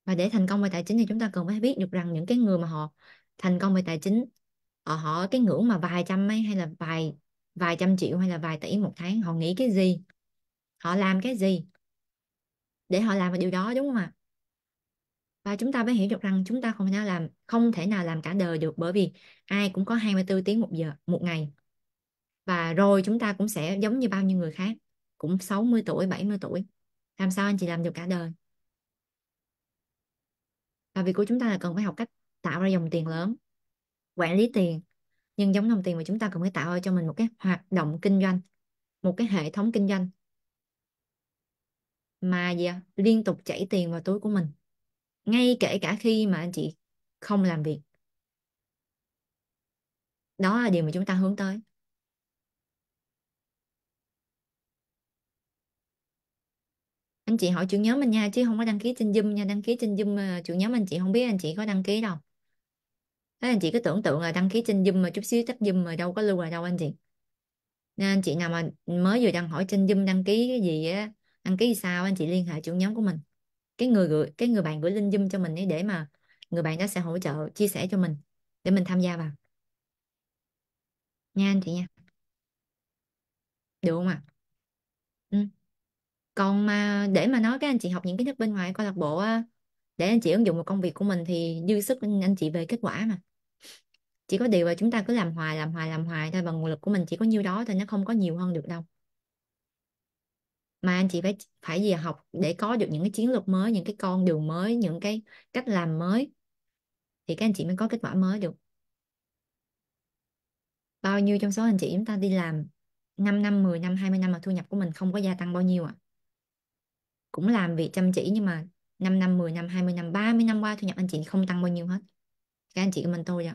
S1: và để thành công về tài chính thì chúng ta cần phải biết được rằng những cái người mà họ thành công về tài chính ở ờ, họ cái ngưỡng mà vài trăm mấy hay là vài vài trăm triệu hay là vài tỷ một tháng họ nghĩ cái gì họ làm cái gì để họ làm được điều đó đúng không ạ và chúng ta mới hiểu được rằng chúng ta không thể làm không thể nào làm cả đời được bởi vì ai cũng có 24 tiếng một giờ một ngày và rồi chúng ta cũng sẽ giống như bao nhiêu người khác cũng 60 tuổi 70 tuổi làm sao anh chị làm được cả đời và việc của chúng ta là cần phải học cách tạo ra dòng tiền lớn quản lý tiền nhưng giống dòng tiền mà chúng ta cần phải tạo ra cho mình một cái hoạt động kinh doanh một cái hệ thống kinh doanh mà gì à? liên tục chảy tiền vào túi của mình ngay kể cả khi mà anh chị không làm việc đó là điều mà chúng ta hướng tới anh chị hỏi trưởng nhóm mình nha chứ không có đăng ký trên Zoom nha đăng ký trên Zoom ờ, trưởng nhóm anh chị không biết anh chị có đăng ký đâu Thế anh chị cứ tưởng tượng là đăng ký trên Zoom mà chút xíu tắt Zoom mà đâu có lưu là đâu anh chị nên anh chị nào mà mới vừa đăng hỏi trên Zoom đăng ký cái gì á đăng ký sao anh chị liên hệ trưởng nhóm của mình cái người gửi cái người bạn gửi link zoom cho mình ấy để mà người bạn đó sẽ hỗ trợ chia sẻ cho mình để mình tham gia vào nha anh chị nha được không ạ à? ừ. còn mà để mà nói cái anh chị học những kiến thức bên ngoài câu lạc bộ để anh chị ứng dụng vào công việc của mình thì dư sức anh chị về kết quả mà chỉ có điều là chúng ta cứ làm hoài làm hoài làm hoài thôi và nguồn lực của mình chỉ có nhiêu đó thôi nó không có nhiều hơn được đâu mà anh chị phải phải gì học để có được những cái chiến lược mới những cái con đường mới những cái cách làm mới thì các anh chị mới có kết quả mới được bao nhiêu trong số anh chị chúng ta đi làm 5 năm 10 năm 20 năm mà thu nhập của mình không có gia tăng bao nhiêu ạ à? cũng làm việc chăm chỉ nhưng mà 5 năm 10 năm 20 năm 30 năm qua thu nhập anh chị không tăng bao nhiêu hết các anh chị của mình tôi rồi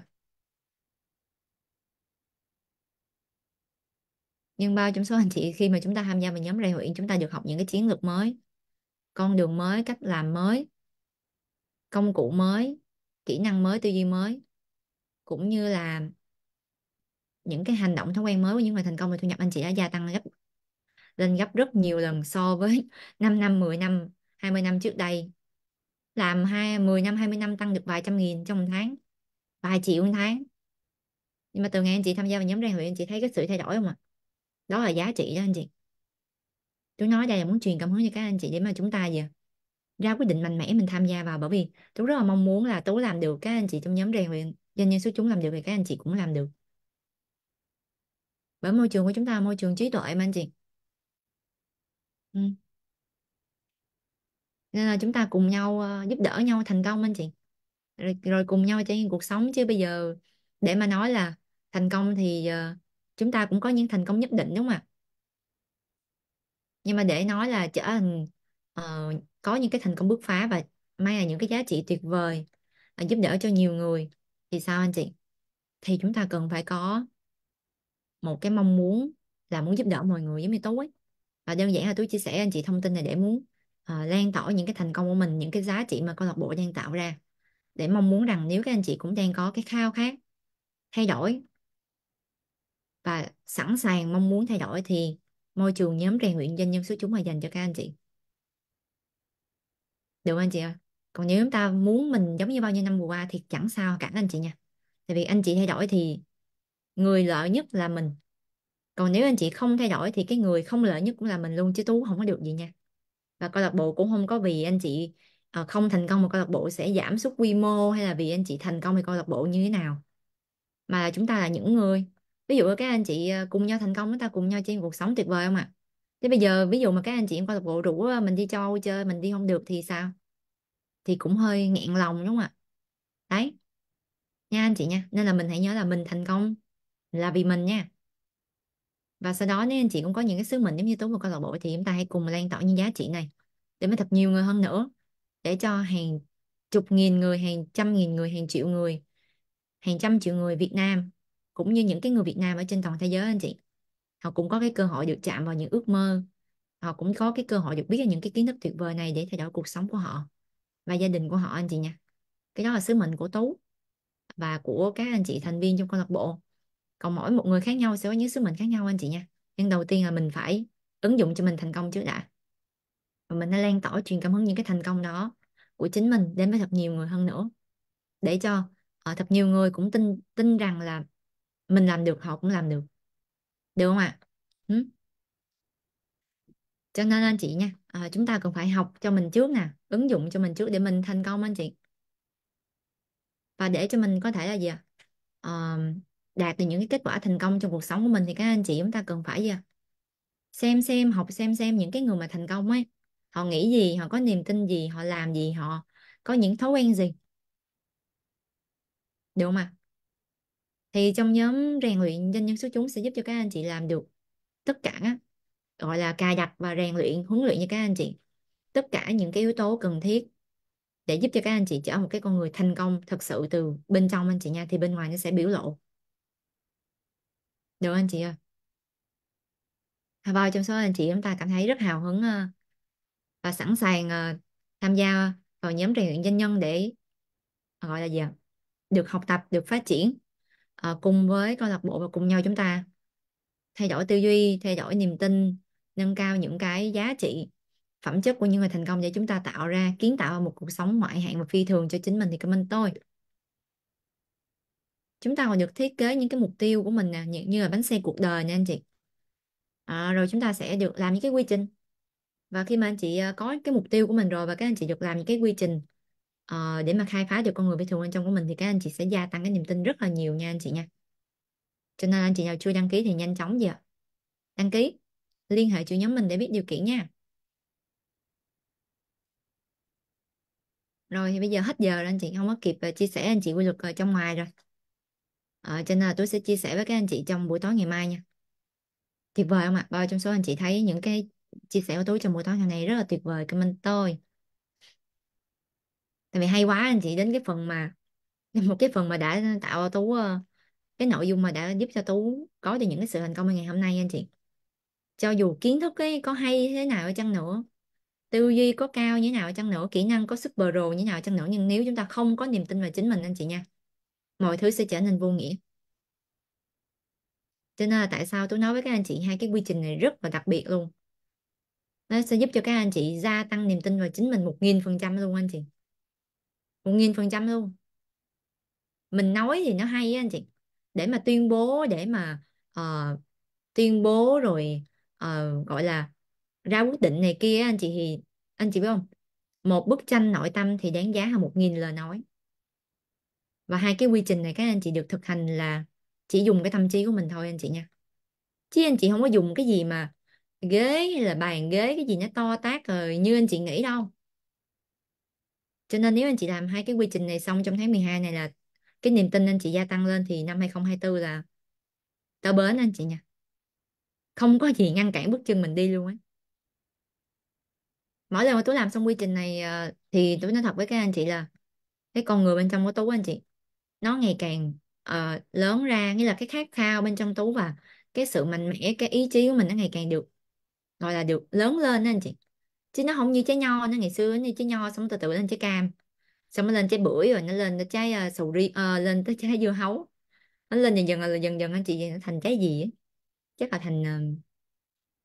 S1: nhưng bao trong số anh chị khi mà chúng ta tham gia vào nhóm rèn luyện chúng ta được học những cái chiến lược mới con đường mới cách làm mới công cụ mới kỹ năng mới tư duy mới cũng như là những cái hành động thói quen mới của những người thành công và thu nhập anh chị đã gia tăng gấp lên gấp rất nhiều lần so với 5 năm 10 năm 20 năm trước đây làm hai 10 năm 20 năm tăng được vài trăm nghìn trong một tháng vài triệu một tháng nhưng mà từ ngày anh chị tham gia vào nhóm rèn luyện anh chị thấy cái sự thay đổi không ạ à? đó là giá trị đó anh chị tôi nói đây là muốn truyền cảm hứng cho các anh chị để mà chúng ta gì ra quyết định mạnh mẽ mình tham gia vào bởi vì tôi rất là mong muốn là tôi làm được các anh chị trong nhóm rèn luyện doanh nhân số chúng làm được thì các anh chị cũng làm được bởi môi trường của chúng ta là môi trường trí tuệ mà anh chị ừ. nên là chúng ta cùng nhau ờ, giúp đỡ nhau thành công anh chị rồi, rồi cùng nhau trải nghiệm cuộc sống chứ bây giờ để mà nói là thành công thì uh, chúng ta cũng có những thành công nhất định đúng không ạ nhưng mà để nói là trở thành uh, có những cái thành công bứt phá và mang lại những cái giá trị tuyệt vời uh, giúp đỡ cho nhiều người thì sao anh chị thì chúng ta cần phải có một cái mong muốn là muốn giúp đỡ mọi người giống như tú ấy và đơn giản là tôi chia sẻ anh chị thông tin này để muốn uh, lan tỏa những cái thành công của mình những cái giá trị mà câu lạc bộ đang tạo ra để mong muốn rằng nếu các anh chị cũng đang có cái khao khát thay đổi và sẵn sàng mong muốn thay đổi thì môi trường nhóm rèn luyện doanh nhân số chúng là dành cho các anh chị được không anh chị ơi còn nếu chúng ta muốn mình giống như bao nhiêu năm vừa qua thì chẳng sao cả anh chị nha tại vì anh chị thay đổi thì người lợi nhất là mình còn nếu anh chị không thay đổi thì cái người không lợi nhất cũng là mình luôn chứ tú không có được gì nha và câu lạc bộ cũng không có vì anh chị ờ, không thành công một câu lạc bộ sẽ giảm sút quy mô hay là vì anh chị thành công thì câu lạc bộ như thế nào mà chúng ta là những người ví dụ các anh chị ờ, cùng nhau thành công chúng ta cùng nhau trên cuộc sống tuyệt vời không ạ thế bây giờ ví dụ mà các anh chị em câu lạc bộ rủ mình đi châu chơi mình đi không được thì sao thì cũng hơi nghẹn lòng đúng không ạ đấy nha anh chị nha nên là mình hãy nhớ là mình thành công là vì mình nha và sau đó nếu anh chị cũng có những cái sứ mệnh giống như tốn một câu lạc bộ thì chúng ta hãy cùng lan tỏa những giá trị này để mà thật nhiều người hơn nữa để cho hàng chục nghìn người hàng trăm nghìn người hàng triệu người hàng trăm triệu người Việt Nam cũng như những cái người Việt Nam ở trên toàn thế giới anh chị họ cũng có cái cơ hội được chạm vào những ước mơ họ cũng có cái cơ hội được biết những cái kiến thức tuyệt vời này để thay đổi cuộc sống của họ và gia đình của họ anh chị nha cái đó là sứ mệnh của tú và của các anh chị thành viên trong câu lạc bộ còn mỗi một người khác nhau sẽ có những sứ mệnh khác nhau anh chị nha nhưng đầu tiên là mình phải ứng dụng cho mình thành công trước đã và mình đã lan tỏa truyền cảm hứng những cái thành công đó của chính mình đến với thật nhiều người hơn nữa để cho ờ, thật nhiều người cũng tin tin rằng là mình làm được họ cũng làm được được không ạ ừ? cho nên anh chị nha à, chúng ta cần phải học cho mình trước nè ứng dụng cho mình trước để mình thành công anh chị và để cho mình có thể là gì ạ à, đạt được những cái kết quả thành công trong cuộc sống của mình thì các anh chị chúng ta cần phải gì ạ xem xem học xem xem những cái người mà thành công ấy họ nghĩ gì họ có niềm tin gì họ làm gì họ có những thói quen gì được không ạ thì trong nhóm rèn luyện doanh nhân số chúng sẽ giúp cho các anh chị làm được tất cả á gọi là cài đặt và rèn luyện huấn luyện cho các anh chị tất cả những cái yếu tố cần thiết để giúp cho các anh chị trở một cái con người thành công thật sự từ bên trong anh chị nha thì bên ngoài nó sẽ biểu lộ được anh chị ơi à, bao trong số anh chị chúng ta cảm thấy rất hào hứng ờ, và sẵn sàng ờ, tham gia vào nhóm rèn luyện doanh nhân để gọi là gì được học tập được phát triển ờ, cùng với câu lạc bộ và cùng nhau chúng ta thay đổi tư duy thay đổi niềm tin nâng cao những cái giá trị phẩm chất của những người thành công để chúng ta tạo ra kiến tạo một cuộc sống ngoại hạng và phi thường cho chính mình thì comment tôi chúng ta còn được thiết kế những cái mục tiêu của mình nè như là bánh xe cuộc đời nha anh chị à, rồi chúng ta sẽ được làm những cái quy trình và khi mà anh chị ờ, có cái mục tiêu của mình rồi và các anh chị được làm những cái quy trình ờ, để mà khai phá được con người bình thường bên trong của mình thì các anh chị sẽ gia tăng cái niềm tin rất là nhiều nha anh chị nha cho nên anh chị nào chưa đăng ký thì nhanh chóng giờ đăng ký liên hệ chủ nhóm mình để biết điều kiện nha rồi thì bây giờ hết giờ rồi anh chị không có kịp ờ, chia sẻ anh chị quy luật ở ờ, trong ngoài rồi ờ, cho nên là tôi sẽ chia sẻ với các anh chị trong buổi tối ngày mai nha tuyệt vời không ạ bao trong số anh chị thấy những cái chia sẻ của tôi trong buổi tối ngày này rất là tuyệt vời comment tôi tại vì hay quá anh chị đến cái phần mà một cái phần mà đã tạo tú ờ, cái nội dung mà đã giúp cho tú có được những cái sự thành công ngày hôm nay anh chị cho dù kiến thức ấy có hay thế nào chăng nữa tư duy có cao như thế nào chăng nữa kỹ năng có super pro như thế nào chăng nữa nhưng nếu chúng ta không có niềm tin vào chính mình anh chị nha mọi thứ sẽ trở nên vô nghĩa cho nên là tại sao tôi nói với các anh chị hai cái quy trình này rất là đặc biệt luôn nó sẽ giúp cho các anh chị gia tăng niềm tin vào chính mình một nghìn phần trăm luôn anh chị một nghìn phần trăm luôn mình nói thì nó hay á anh chị để mà tuyên bố để mà uh, tuyên bố rồi uh, gọi là ra quyết định này kia anh chị thì anh chị biết không một bức tranh nội tâm thì đáng giá hơn một nghìn lời nói và hai cái quy trình này các anh chị được thực hành là chỉ dùng cái tâm trí của mình thôi anh chị nha chứ anh chị không có dùng cái gì mà ghế hay là bàn ghế cái gì nó to tát rồi như anh chị nghĩ đâu cho nên nếu anh chị làm hai cái quy trình này xong trong tháng 12 này là cái niềm tin anh chị gia tăng lên thì năm 2024 là tớ bến anh chị nha không có gì ngăn cản bước chân mình đi luôn á mỗi lần mà tú làm xong quy trình này ờ, thì tôi nói thật với các anh chị là cái con người bên trong của tú anh chị nó ngày càng uh, lớn ra nghĩa là cái khát khao bên trong tú và cái sự mạnh mẽ cái ý chí của mình nó ngày càng được gọi là được lớn lên anh chị chứ nó không như trái nho nó ngày xưa nó như trái nho xong từ từ lên trái cam xong nó lên trái bưởi rồi nó lên tới trái uh, sầu riêng uh, lên tới trái dưa hấu nó lên dần dần là ờ, dần dần anh chị nó thành trái gì ấy. chắc là thành uh,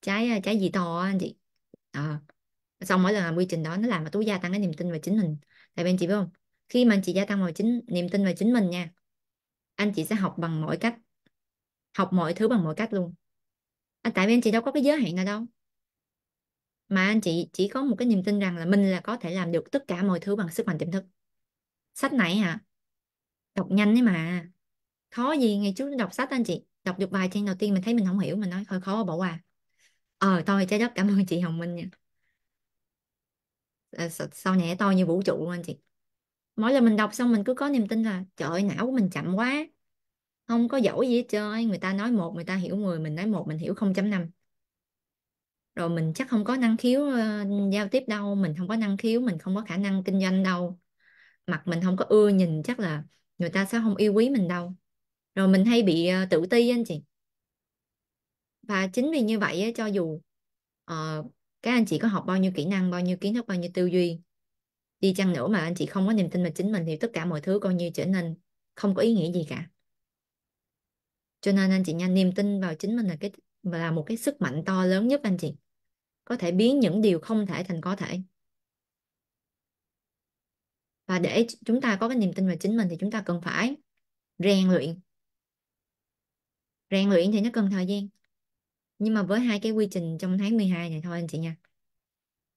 S1: trái trái gì to anh chị à. xong mỗi lần làm quy trình đó nó làm mà tú gia tăng cái niềm tin vào chính mình tại vì anh chị biết không khi mà anh chị gia tăng vào chính niềm tin vào chính mình nha anh chị sẽ học bằng mọi cách học mọi thứ bằng mọi cách luôn à, tại vì anh chị đâu có cái giới hạn nào đâu mà anh chị chỉ có một cái niềm tin rằng là mình là có thể làm được tất cả mọi thứ bằng sức mạnh tiềm thức sách này hả đọc nhanh ấy mà khó gì ngày trước đọc sách anh chị đọc được vài trang đầu tiên mình thấy mình không hiểu mình nói thôi khó bỏ qua ờ thôi trái đất cảm ơn chị Hồng Minh nha ờ, sau nhẹ to như vũ trụ luôn anh chị mỗi lần mình đọc xong mình cứ có niềm tin là trời ơi, não của mình chậm quá không có giỏi gì hết trơn người ta nói một người ta hiểu mười mình nói một mình hiểu 0.5 rồi mình chắc không có năng khiếu ờ, giao tiếp đâu mình không có năng khiếu mình không có khả năng kinh doanh đâu mặt mình không có ưa nhìn chắc là người ta sẽ không yêu quý mình đâu rồi mình hay bị ờ, tự ti anh chị và chính vì như vậy á, cho dù uh, các anh chị có học bao nhiêu kỹ năng bao nhiêu kiến thức bao nhiêu tư duy đi chăng nữa mà anh chị không có niềm tin vào chính mình thì tất cả mọi thứ coi như trở nên không có ý nghĩa gì cả cho nên anh chị nha niềm tin vào chính mình là cái là một cái sức mạnh to lớn nhất anh chị có thể biến những điều không thể thành có thể và để chúng ta có cái niềm tin vào chính mình thì chúng ta cần phải rèn luyện rèn luyện thì nó cần thời gian nhưng mà với hai cái quy trình trong tháng 12 này thôi anh chị nha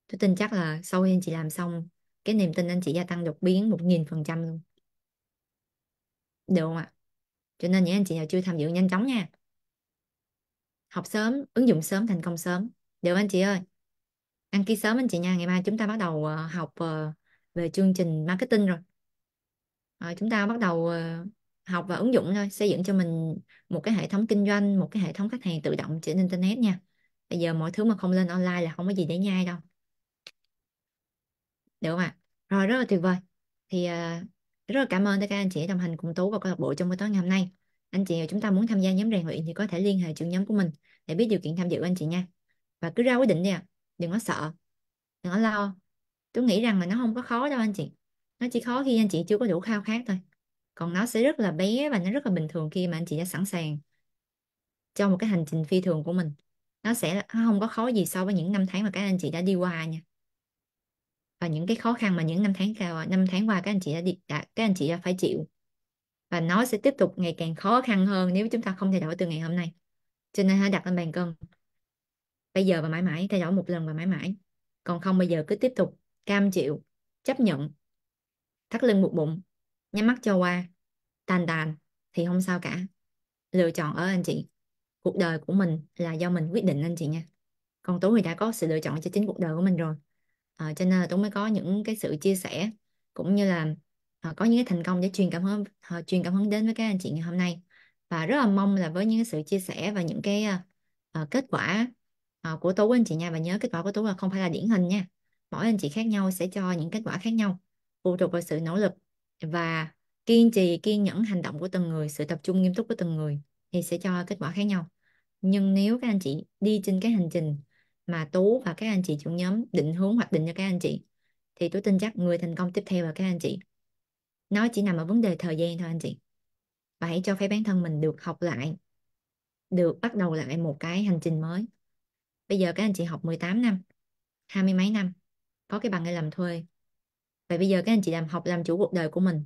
S1: tôi tin chắc là sau khi anh chị làm xong cái niềm tin anh chị gia tăng đột biến một nghìn phần trăm luôn được không ạ cho nên những anh chị nào chưa tham dự nhanh chóng nha học sớm ứng dụng sớm thành công sớm được anh chị ơi, đăng ký sớm anh chị nha. Ngày mai chúng ta bắt đầu ờ, học ờ, về chương trình marketing rồi. Rồi ờ, chúng ta bắt đầu học và ứng dụng thôi, xây dựng cho mình một cái hệ thống kinh doanh, một cái hệ thống khách hàng tự động trên internet nha. Bây giờ mọi thứ mà không lên online là không có gì để nhai đâu. Được không ạ? Rồi rất là tuyệt vời. Thì ờ, rất là cảm ơn tất cả anh chị đồng hành cùng Tú và câu lạc bộ trong buổi tối ngày hôm nay. Anh chị chúng ta muốn tham gia nhóm rèn luyện thì có thể liên hệ trưởng nhóm của mình để biết điều kiện tham dự anh chị nha và cứ ra quyết định nha đừng có sợ đừng có lo tôi nghĩ rằng là nó không có khó đâu anh chị nó chỉ khó khi anh chị chưa có đủ khao khát thôi còn nó sẽ rất là bé và nó rất là bình thường khi mà anh chị đã sẵn sàng cho một cái hành trình phi thường của mình nó sẽ nó không có khó gì so với những năm tháng mà các anh chị đã đi qua nha và những cái khó khăn mà những năm tháng qua năm tháng qua các anh chị đã, đi, đã các anh chị đã phải chịu và nó sẽ tiếp tục ngày càng khó khăn hơn nếu chúng ta không thay đổi từ ngày hôm nay cho nên hãy đặt lên bàn cân bây giờ và mãi mãi thay đổi một lần và mãi mãi còn không bây giờ cứ tiếp tục cam chịu chấp nhận thắt lưng buộc bụng nhắm mắt cho qua tàn tàn thì không sao cả lựa chọn ở anh chị cuộc đời của mình là do mình quyết định anh chị nha còn tú thì đã có sự lựa chọn cho chính cuộc đời của mình rồi à, cho nên là tú mới có những cái sự chia sẻ cũng như là à, có những cái thành công để truyền cảm hứng à, truyền cảm hứng đến với các anh chị ngày hôm nay và rất là mong là với những cái sự chia sẻ và những cái à, kết quả à, của tú anh chị nha và nhớ kết quả của tú là không phải là điển hình nha mỗi anh chị khác nhau sẽ cho những kết quả khác nhau phụ thuộc vào sự nỗ lực và kiên trì kiên nhẫn hành động của từng người sự tập trung nghiêm túc của từng người thì sẽ cho kết quả khác nhau nhưng nếu các anh chị đi trên cái hành trình mà tú và các anh chị trưởng nhóm định hướng hoạch định cho các anh chị thì tôi tin chắc người thành công tiếp theo là các anh chị nó chỉ nằm ở vấn đề thời gian thôi anh chị và hãy cho phép bản thân mình được học lại được bắt đầu lại một cái hành trình mới bây giờ các anh chị học 18 năm hai mươi mấy năm có cái bằng để làm thuê vậy bây giờ các anh chị làm học làm chủ cuộc đời của mình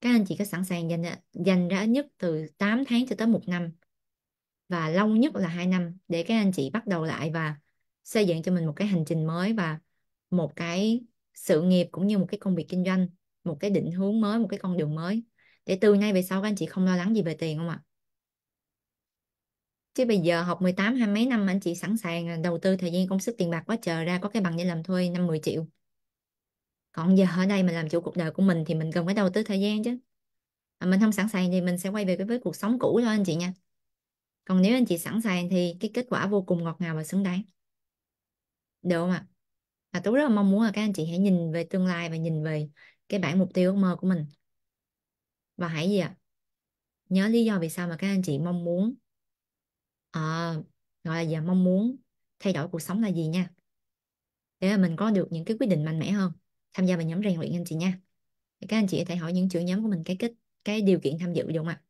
S1: các anh chị có sẵn sàng dành dành ra ít nhất từ 8 tháng cho tới một năm và lâu nhất là hai năm để các anh chị bắt đầu lại và xây dựng cho mình một cái hành trình mới và một cái sự nghiệp cũng như một cái công việc kinh doanh một cái định hướng mới một cái con đường mới để từ nay về sau các anh chị không lo lắng gì về tiền không ạ chứ bây giờ học 18 hai mấy năm anh chị sẵn sàng đầu tư thời gian công sức tiền bạc quá trời ra có cái bằng để làm thuê 5 10 triệu còn giờ ở đây mình làm chủ cuộc đời của mình thì mình cần phải đầu tư thời gian chứ mà mình không sẵn sàng thì mình sẽ quay về với cuộc sống cũ thôi anh chị nha còn nếu anh chị sẵn sàng thì cái kết quả vô cùng ngọt ngào và xứng đáng được không ạ và tôi rất là mong muốn là các anh chị hãy nhìn về tương lai và nhìn về cái bản mục tiêu ước mơ của mình và hãy gì ạ nhớ lý do vì sao mà các anh chị mong muốn à, gọi là giờ mong muốn thay đổi cuộc sống là gì nha để mình có được những cái quyết định mạnh mẽ hơn tham gia vào nhóm rèn luyện anh chị nha thì các anh chị có thể hỏi những trưởng nhóm của mình cái kết cái điều kiện tham dự được không ạ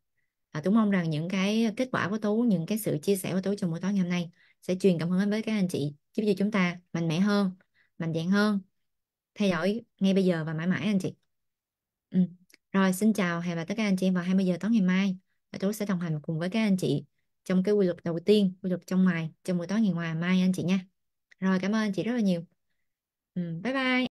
S1: à, Tú mong rằng những cái kết quả của Tú những cái sự chia sẻ của Tú trong buổi tối ngày hôm nay sẽ truyền cảm hứng với các anh chị giúp cho chúng ta mạnh mẽ hơn mạnh dạn hơn thay đổi ngay bây giờ và mãi mãi anh chị ừ. rồi xin chào hẹn gặp tất cả anh chị vào 20 giờ tối ngày mai và Tú sẽ đồng hành cùng với các anh chị trong cái quy luật đầu tiên quy luật trong ngoài trong buổi tối ngày ngoài mai anh chị nha rồi cảm ơn chị rất là nhiều ừ, bye bye